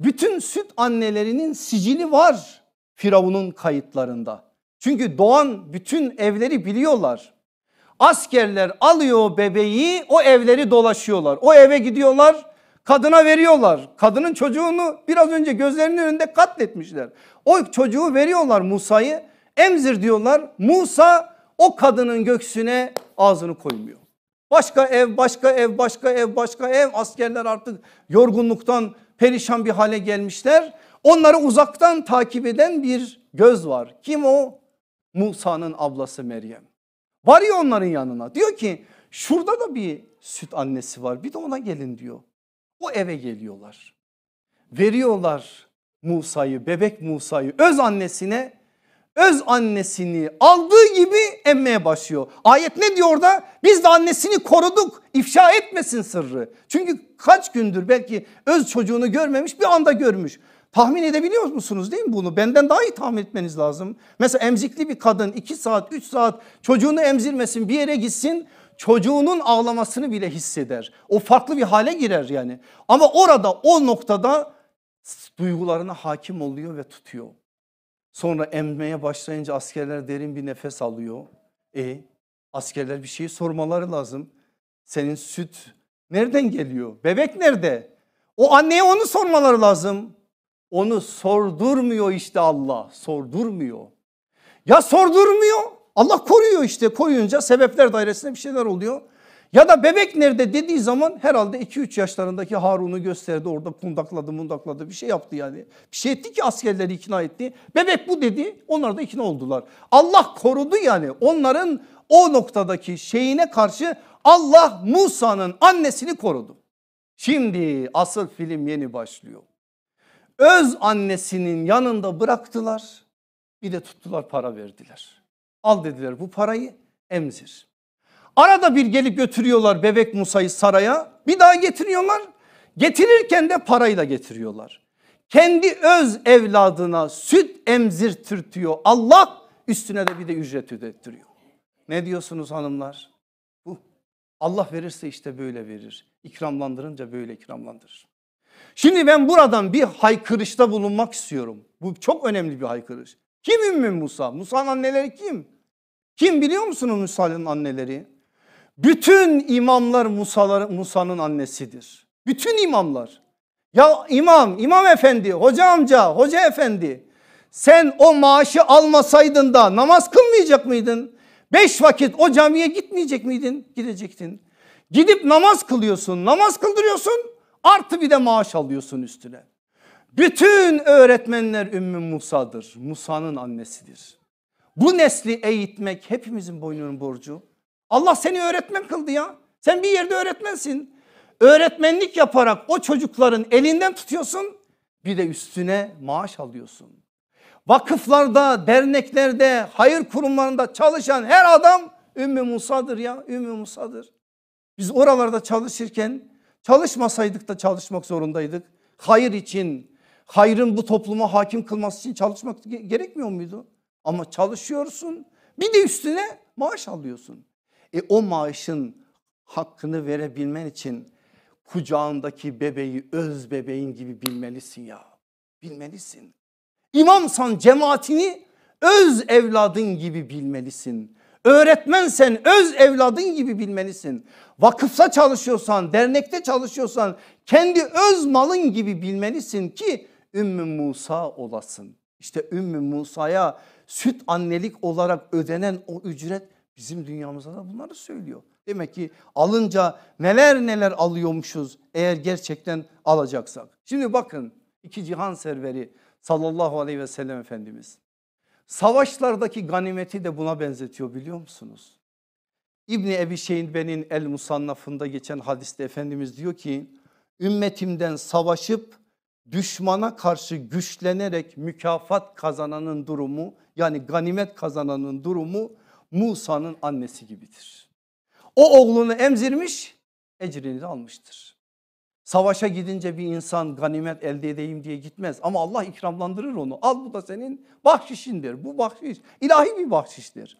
Bütün süt annelerinin sicili var Firavun'un kayıtlarında. Çünkü doğan bütün evleri biliyorlar. Askerler alıyor bebeği o evleri dolaşıyorlar. O eve gidiyorlar kadına veriyorlar. Kadının çocuğunu biraz önce gözlerinin önünde katletmişler. O çocuğu veriyorlar Musa'yı emzir diyorlar. Musa o kadının göksüne ağzını koymuyor. Başka ev başka ev başka ev başka ev askerler artık yorgunluktan perişan bir hale gelmişler. Onları uzaktan takip eden bir göz var. Kim o? Musa'nın ablası Meryem. Varıyor onların yanına diyor ki şurada da bir süt annesi var bir de ona gelin diyor. O eve geliyorlar. Veriyorlar Musa'yı bebek Musa'yı öz annesine öz annesini aldığı gibi emmeye başlıyor. Ayet ne diyor orada? Biz de annesini koruduk ifşa etmesin sırrı. Çünkü kaç gündür belki öz çocuğunu görmemiş bir anda görmüş. Tahmin edebiliyor musunuz değil mi bunu? Benden daha iyi tahmin etmeniz lazım. Mesela emzikli bir kadın 2 saat 3 saat çocuğunu emzirmesin bir yere gitsin çocuğunun ağlamasını bile hisseder. O farklı bir hale girer yani. Ama orada o noktada duygularına hakim oluyor ve tutuyor. Sonra emmeye başlayınca askerler derin bir nefes alıyor. E askerler bir şey sormaları lazım. Senin süt nereden geliyor? Bebek nerede? O anneye onu sormaları lazım. Onu sordurmuyor işte Allah sordurmuyor. Ya sordurmuyor Allah koruyor işte Koyunca sebepler dairesinde bir şeyler oluyor. Ya da bebek nerede dediği zaman herhalde 2-3 yaşlarındaki Harun'u gösterdi orada kundakladı mundakladı bir şey yaptı yani. Bir şey etti ki askerleri ikna etti. Bebek bu dedi onlar da ikna oldular. Allah korudu yani onların o noktadaki şeyine karşı Allah Musa'nın annesini korudu. Şimdi asıl film yeni başlıyor. Öz annesinin yanında bıraktılar bir de tuttular para verdiler. Al dediler bu parayı emzir. Arada bir gelip götürüyorlar bebek Musa'yı saraya bir daha getiriyorlar. Getirirken de parayı da getiriyorlar. Kendi öz evladına süt emzirtürtüyor Allah üstüne de bir de ücret ödettiriyor. Ne diyorsunuz hanımlar? Bu Allah verirse işte böyle verir. İkramlandırınca böyle ikramlandırır. Şimdi ben buradan bir haykırışta bulunmak istiyorum. Bu çok önemli bir haykırış. Kim Ümmü Musa? Musa'nın anneleri kim? Kim biliyor musunuz Musa'nın anneleri? Bütün imamlar Musa'nın Musa annesidir. Bütün imamlar. Ya imam, imam efendi, hoca amca, hoca efendi. Sen o maaşı almasaydın da namaz kılmayacak mıydın? Beş vakit o camiye gitmeyecek miydin? Gidecektin. Gidip namaz kılıyorsun, namaz kıldırıyorsun. Artı bir de maaş alıyorsun üstüne. Bütün öğretmenler Ümmü Musa'dır. Musa'nın annesidir. Bu nesli eğitmek hepimizin boynunun borcu. Allah seni öğretmen kıldı ya. Sen bir yerde öğretmensin. Öğretmenlik yaparak o çocukların elinden tutuyorsun. Bir de üstüne maaş alıyorsun. Vakıflarda, derneklerde, hayır kurumlarında çalışan her adam Ümmü Musa'dır ya. Ümmü Musa'dır. Biz oralarda çalışırken çalışmasaydık da çalışmak zorundaydık. Hayır için, hayrın bu topluma hakim kılması için çalışmak gerekmiyor muydu? Ama çalışıyorsun bir de üstüne maaş alıyorsun. E, o maaşın hakkını verebilmen için kucağındaki bebeği öz bebeğin gibi bilmelisin ya. Bilmelisin. İmamsan cemaatini öz evladın gibi bilmelisin. Öğretmensen öz evladın gibi bilmelisin. Vakıfla çalışıyorsan, dernekte çalışıyorsan kendi öz malın gibi bilmelisin ki Ümmü Musa olasın. İşte Ümmü Musa'ya süt annelik olarak ödenen o ücret Bizim dünyamızda da bunları söylüyor. Demek ki alınca neler neler alıyormuşuz eğer gerçekten alacaksak. Şimdi bakın iki cihan serveri sallallahu aleyhi ve sellem Efendimiz. Savaşlardaki ganimeti de buna benzetiyor biliyor musunuz? İbni Ebi Şeyh'in El Musannaf'ında geçen hadiste Efendimiz diyor ki ümmetimden savaşıp düşmana karşı güçlenerek mükafat kazananın durumu yani ganimet kazananın durumu Musa'nın annesi gibidir. O oğlunu emzirmiş ecrini almıştır. Savaşa gidince bir insan ganimet elde edeyim diye gitmez ama Allah ikramlandırır onu. Al bu da senin bahşişindir. Bu bahşiş ilahi bir bahşiştir.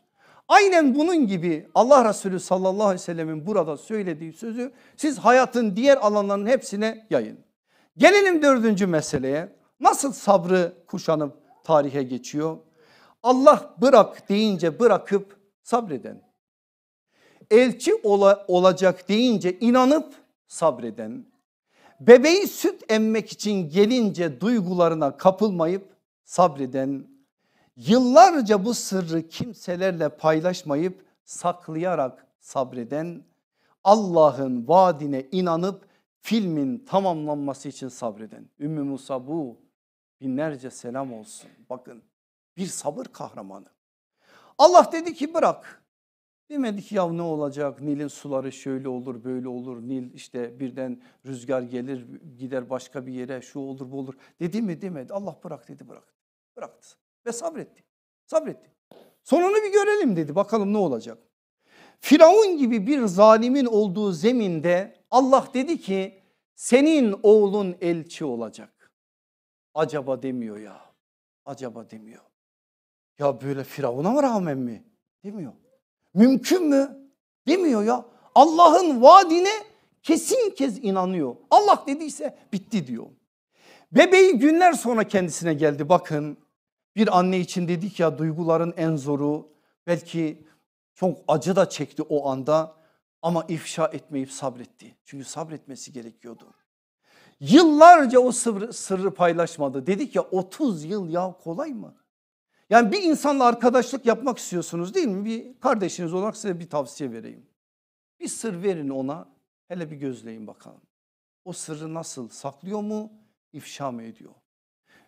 Aynen bunun gibi Allah Resulü sallallahu aleyhi ve sellemin burada söylediği sözü siz hayatın diğer alanlarının hepsine yayın. Gelelim dördüncü meseleye. Nasıl sabrı kuşanıp tarihe geçiyor? Allah bırak deyince bırakıp sabreden. Elçi ola, olacak deyince inanıp sabreden. Bebeği süt emmek için gelince duygularına kapılmayıp sabreden. Yıllarca bu sırrı kimselerle paylaşmayıp saklayarak sabreden. Allah'ın vaadine inanıp filmin tamamlanması için sabreden. Ümmü Musa bu binlerce selam olsun. Bakın bir sabır kahramanı. Allah dedi ki bırak. Demedi ki ya ne olacak Nil'in suları şöyle olur böyle olur Nil işte birden rüzgar gelir gider başka bir yere şu olur bu olur. Dedi mi demedi Allah bırak dedi bırak. Bıraktı ve sabretti sabretti. Sonunu bir görelim dedi bakalım ne olacak. Firavun gibi bir zalimin olduğu zeminde Allah dedi ki senin oğlun elçi olacak. Acaba demiyor ya acaba demiyor. Ya böyle Firavun'a mı rağmen mi? Demiyor. Mümkün mü? Demiyor ya. Allah'ın vaadine kesin kez inanıyor. Allah dediyse bitti diyor. Bebeği günler sonra kendisine geldi bakın. Bir anne için dedik ya duyguların en zoru belki çok acı da çekti o anda ama ifşa etmeyip sabretti. Çünkü sabretmesi gerekiyordu. Yıllarca o sırrı paylaşmadı. Dedik ya 30 yıl ya kolay mı? Yani bir insanla arkadaşlık yapmak istiyorsunuz değil mi? Bir kardeşiniz olarak size bir tavsiye vereyim. Bir sır verin ona hele bir gözleyin bakalım. O sırrı nasıl saklıyor mu İfşa mı ediyor?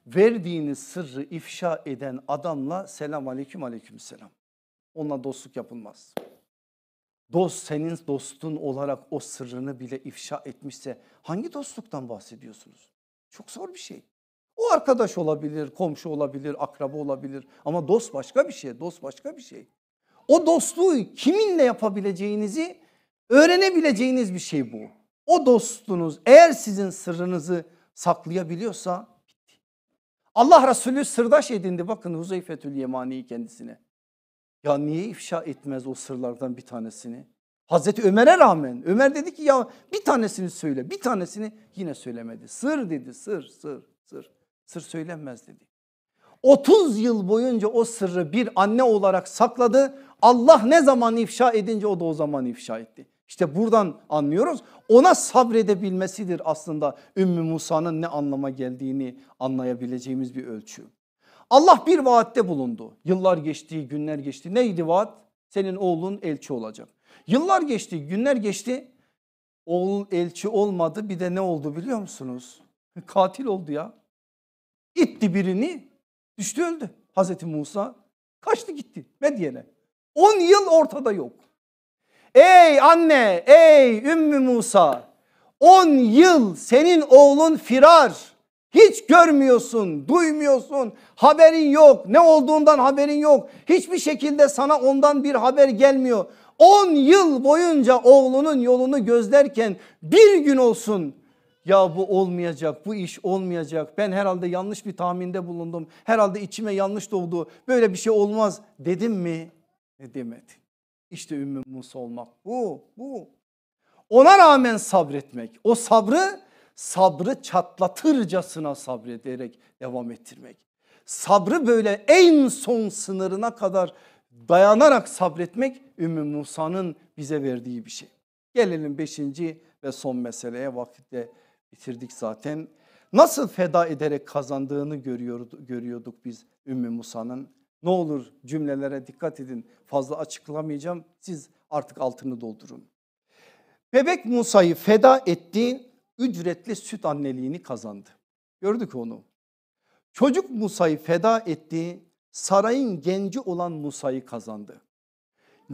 Verdiğiniz sırrı ifşa eden adamla selam aleyküm aleyküm selam. Onunla dostluk yapılmaz. Dost senin dostun olarak o sırrını bile ifşa etmişse hangi dostluktan bahsediyorsunuz? Çok zor bir şey. O arkadaş olabilir, komşu olabilir, akraba olabilir ama dost başka bir şey, dost başka bir şey. O dostluğu kiminle yapabileceğinizi öğrenebileceğiniz bir şey bu. O dostunuz eğer sizin sırrınızı saklayabiliyorsa bitti. Allah Resulü sırdaş edindi bakın Huzeyfetül Yemani'yi kendisine. Ya niye ifşa etmez o sırlardan bir tanesini? Hazreti Ömer'e rağmen Ömer dedi ki ya bir tanesini söyle bir tanesini yine söylemedi. Sır dedi sır sır sır. Sır söylenmez dedi. 30 yıl boyunca o sırrı bir anne olarak sakladı. Allah ne zaman ifşa edince o da o zaman ifşa etti. İşte buradan anlıyoruz. Ona sabredebilmesidir aslında Ümmü Musa'nın ne anlama geldiğini anlayabileceğimiz bir ölçü. Allah bir vaatte bulundu. Yıllar geçti, günler geçti. Neydi vaat? Senin oğlun elçi olacak. Yıllar geçti, günler geçti. Oğlun elçi olmadı. Bir de ne oldu biliyor musunuz? Katil oldu ya. Gitti birini düştü öldü. Hazreti Musa kaçtı gitti Medyen'e. 10 yıl ortada yok. Ey anne ey Ümmü Musa 10 yıl senin oğlun firar. Hiç görmüyorsun, duymuyorsun, haberin yok, ne olduğundan haberin yok. Hiçbir şekilde sana ondan bir haber gelmiyor. 10 yıl boyunca oğlunun yolunu gözlerken bir gün olsun ya bu olmayacak, bu iş olmayacak, ben herhalde yanlış bir tahminde bulundum, herhalde içime yanlış doğdu, böyle bir şey olmaz dedim mi? E demedi. İşte Ümmü Musa olmak bu, bu. Ona rağmen sabretmek, o sabrı sabrı çatlatırcasına sabrederek devam ettirmek. Sabrı böyle en son sınırına kadar dayanarak sabretmek Ümmü Musa'nın bize verdiği bir şey. Gelelim beşinci ve son meseleye vakitte bitirdik zaten. Nasıl feda ederek kazandığını görüyorduk, biz Ümmü Musa'nın. Ne olur cümlelere dikkat edin fazla açıklamayacağım siz artık altını doldurun. Bebek Musa'yı feda etti ücretli süt anneliğini kazandı. Gördük onu. Çocuk Musa'yı feda etti sarayın genci olan Musa'yı kazandı.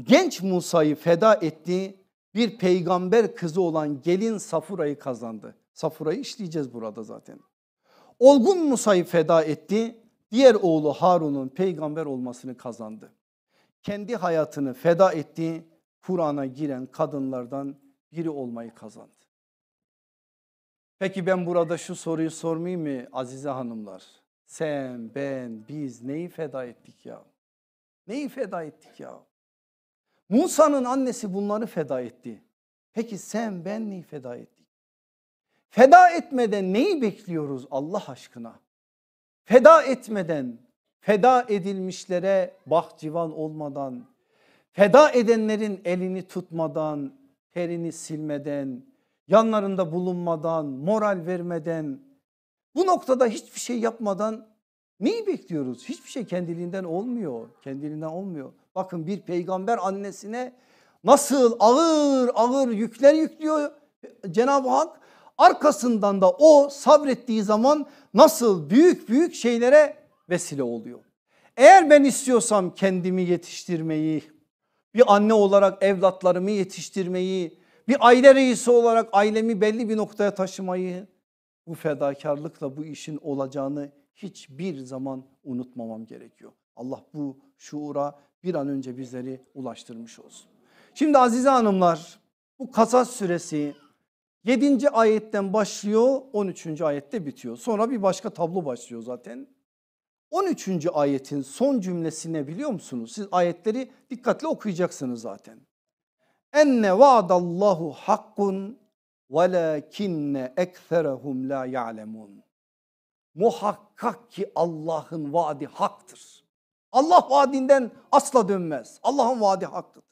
Genç Musa'yı feda etti bir peygamber kızı olan gelin Safura'yı kazandı. Safura'yı işleyeceğiz burada zaten. Olgun Musa'yı feda etti. Diğer oğlu Harun'un peygamber olmasını kazandı. Kendi hayatını feda etti. Kur'an'a giren kadınlardan biri olmayı kazandı. Peki ben burada şu soruyu sormayayım mı Azize Hanımlar? Sen, ben, biz neyi feda ettik ya? Neyi feda ettik ya? Musa'nın annesi bunları feda etti. Peki sen, ben neyi feda ettik? Feda etmeden neyi bekliyoruz Allah aşkına? Feda etmeden, feda edilmişlere bahçıvan olmadan, feda edenlerin elini tutmadan, terini silmeden, yanlarında bulunmadan, moral vermeden, bu noktada hiçbir şey yapmadan neyi bekliyoruz? Hiçbir şey kendiliğinden olmuyor, kendiliğinden olmuyor. Bakın bir peygamber annesine nasıl ağır ağır yükler yüklüyor Cenab-ı Hak arkasından da o sabrettiği zaman nasıl büyük büyük şeylere vesile oluyor. Eğer ben istiyorsam kendimi yetiştirmeyi, bir anne olarak evlatlarımı yetiştirmeyi, bir aile reisi olarak ailemi belli bir noktaya taşımayı bu fedakarlıkla bu işin olacağını hiçbir zaman unutmamam gerekiyor. Allah bu şuura bir an önce bizleri ulaştırmış olsun. Şimdi azize hanımlar bu kasas süresi 7. ayetten başlıyor 13. ayette bitiyor. Sonra bir başka tablo başlıyor zaten. 13. ayetin son cümlesine biliyor musunuz? Siz ayetleri dikkatli okuyacaksınız zaten. Enne vaadallahu hakkun velakinne ekserehum la ya'lemun. Muhakkak ki Allah'ın vaadi haktır. Allah vaadinden asla dönmez. Allah'ın vaadi haktır.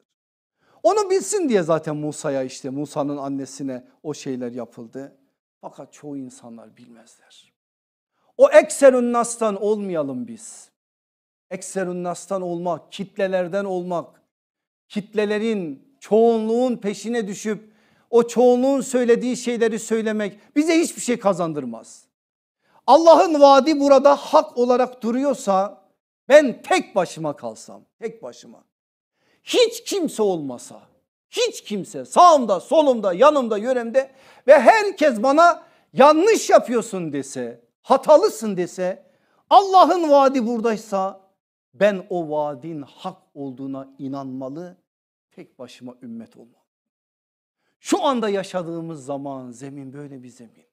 Onu bilsin diye zaten Musa'ya işte Musa'nın annesine o şeyler yapıldı. Fakat çoğu insanlar bilmezler. O ekserün nastan olmayalım biz. Ekserün nastan olmak, kitlelerden olmak, kitlelerin çoğunluğun peşine düşüp o çoğunluğun söylediği şeyleri söylemek bize hiçbir şey kazandırmaz. Allah'ın vaadi burada hak olarak duruyorsa ben tek başıma kalsam, tek başıma hiç kimse olmasa, hiç kimse sağımda, solumda, yanımda, yöremde ve herkes bana yanlış yapıyorsun dese, hatalısın dese, Allah'ın vaadi buradaysa ben o vaadin hak olduğuna inanmalı, tek başıma ümmet olmalı. Şu anda yaşadığımız zaman zemin böyle bir zemin.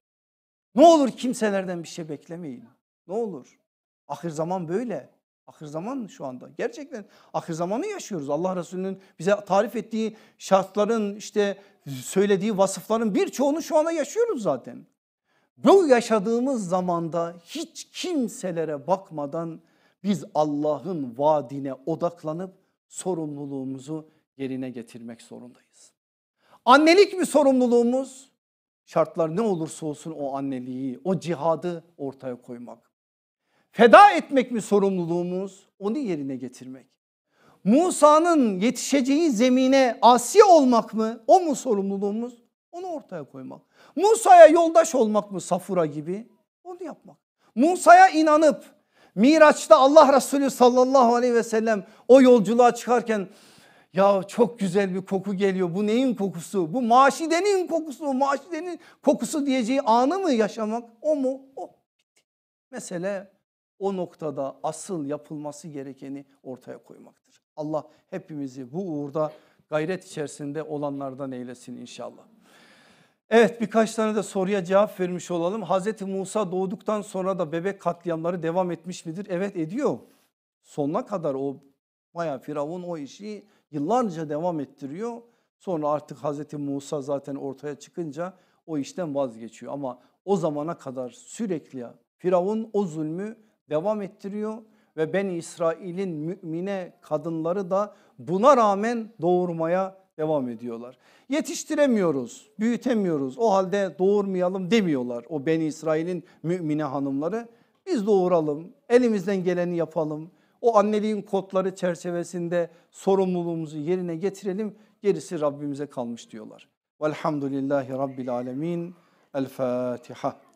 Ne olur kimselerden bir şey beklemeyin. Ne olur. Ahir zaman böyle. Ahir zaman şu anda. Gerçekten ahir zamanı yaşıyoruz. Allah Resulü'nün bize tarif ettiği şartların işte söylediği vasıfların birçoğunu şu anda yaşıyoruz zaten. Bu yaşadığımız zamanda hiç kimselere bakmadan biz Allah'ın vaadine odaklanıp sorumluluğumuzu yerine getirmek zorundayız. Annelik mi sorumluluğumuz? Şartlar ne olursa olsun o anneliği, o cihadı ortaya koymak. Feda etmek mi sorumluluğumuz? Onu yerine getirmek. Musa'nın yetişeceği zemine asi olmak mı? O mu sorumluluğumuz? Onu ortaya koymak. Musa'ya yoldaş olmak mı Safura gibi? Onu yapmak. Musa'ya inanıp Miraç'ta Allah Resulü sallallahu aleyhi ve sellem o yolculuğa çıkarken ya çok güzel bir koku geliyor bu neyin kokusu bu maşidenin kokusu mu? maşidenin kokusu diyeceği anı mı yaşamak o mu o mesele o noktada asıl yapılması gerekeni ortaya koymaktır. Allah hepimizi bu uğurda gayret içerisinde olanlardan eylesin inşallah. Evet birkaç tane de soruya cevap vermiş olalım. Hazreti Musa doğduktan sonra da bebek katliamları devam etmiş midir? Evet ediyor. Sonuna kadar o bayağı Firavun o işi yıllarca devam ettiriyor. Sonra artık Hazreti Musa zaten ortaya çıkınca o işten vazgeçiyor. Ama o zamana kadar sürekli Firavun o zulmü devam ettiriyor ve ben İsrail'in mümine kadınları da buna rağmen doğurmaya devam ediyorlar. Yetiştiremiyoruz, büyütemiyoruz. O halde doğurmayalım demiyorlar o Ben İsrail'in mümine hanımları. Biz doğuralım, elimizden geleni yapalım. O anneliğin kodları çerçevesinde sorumluluğumuzu yerine getirelim. Gerisi Rabbimize kalmış diyorlar. Velhamdülillahi Rabbil Alemin. El Fatiha.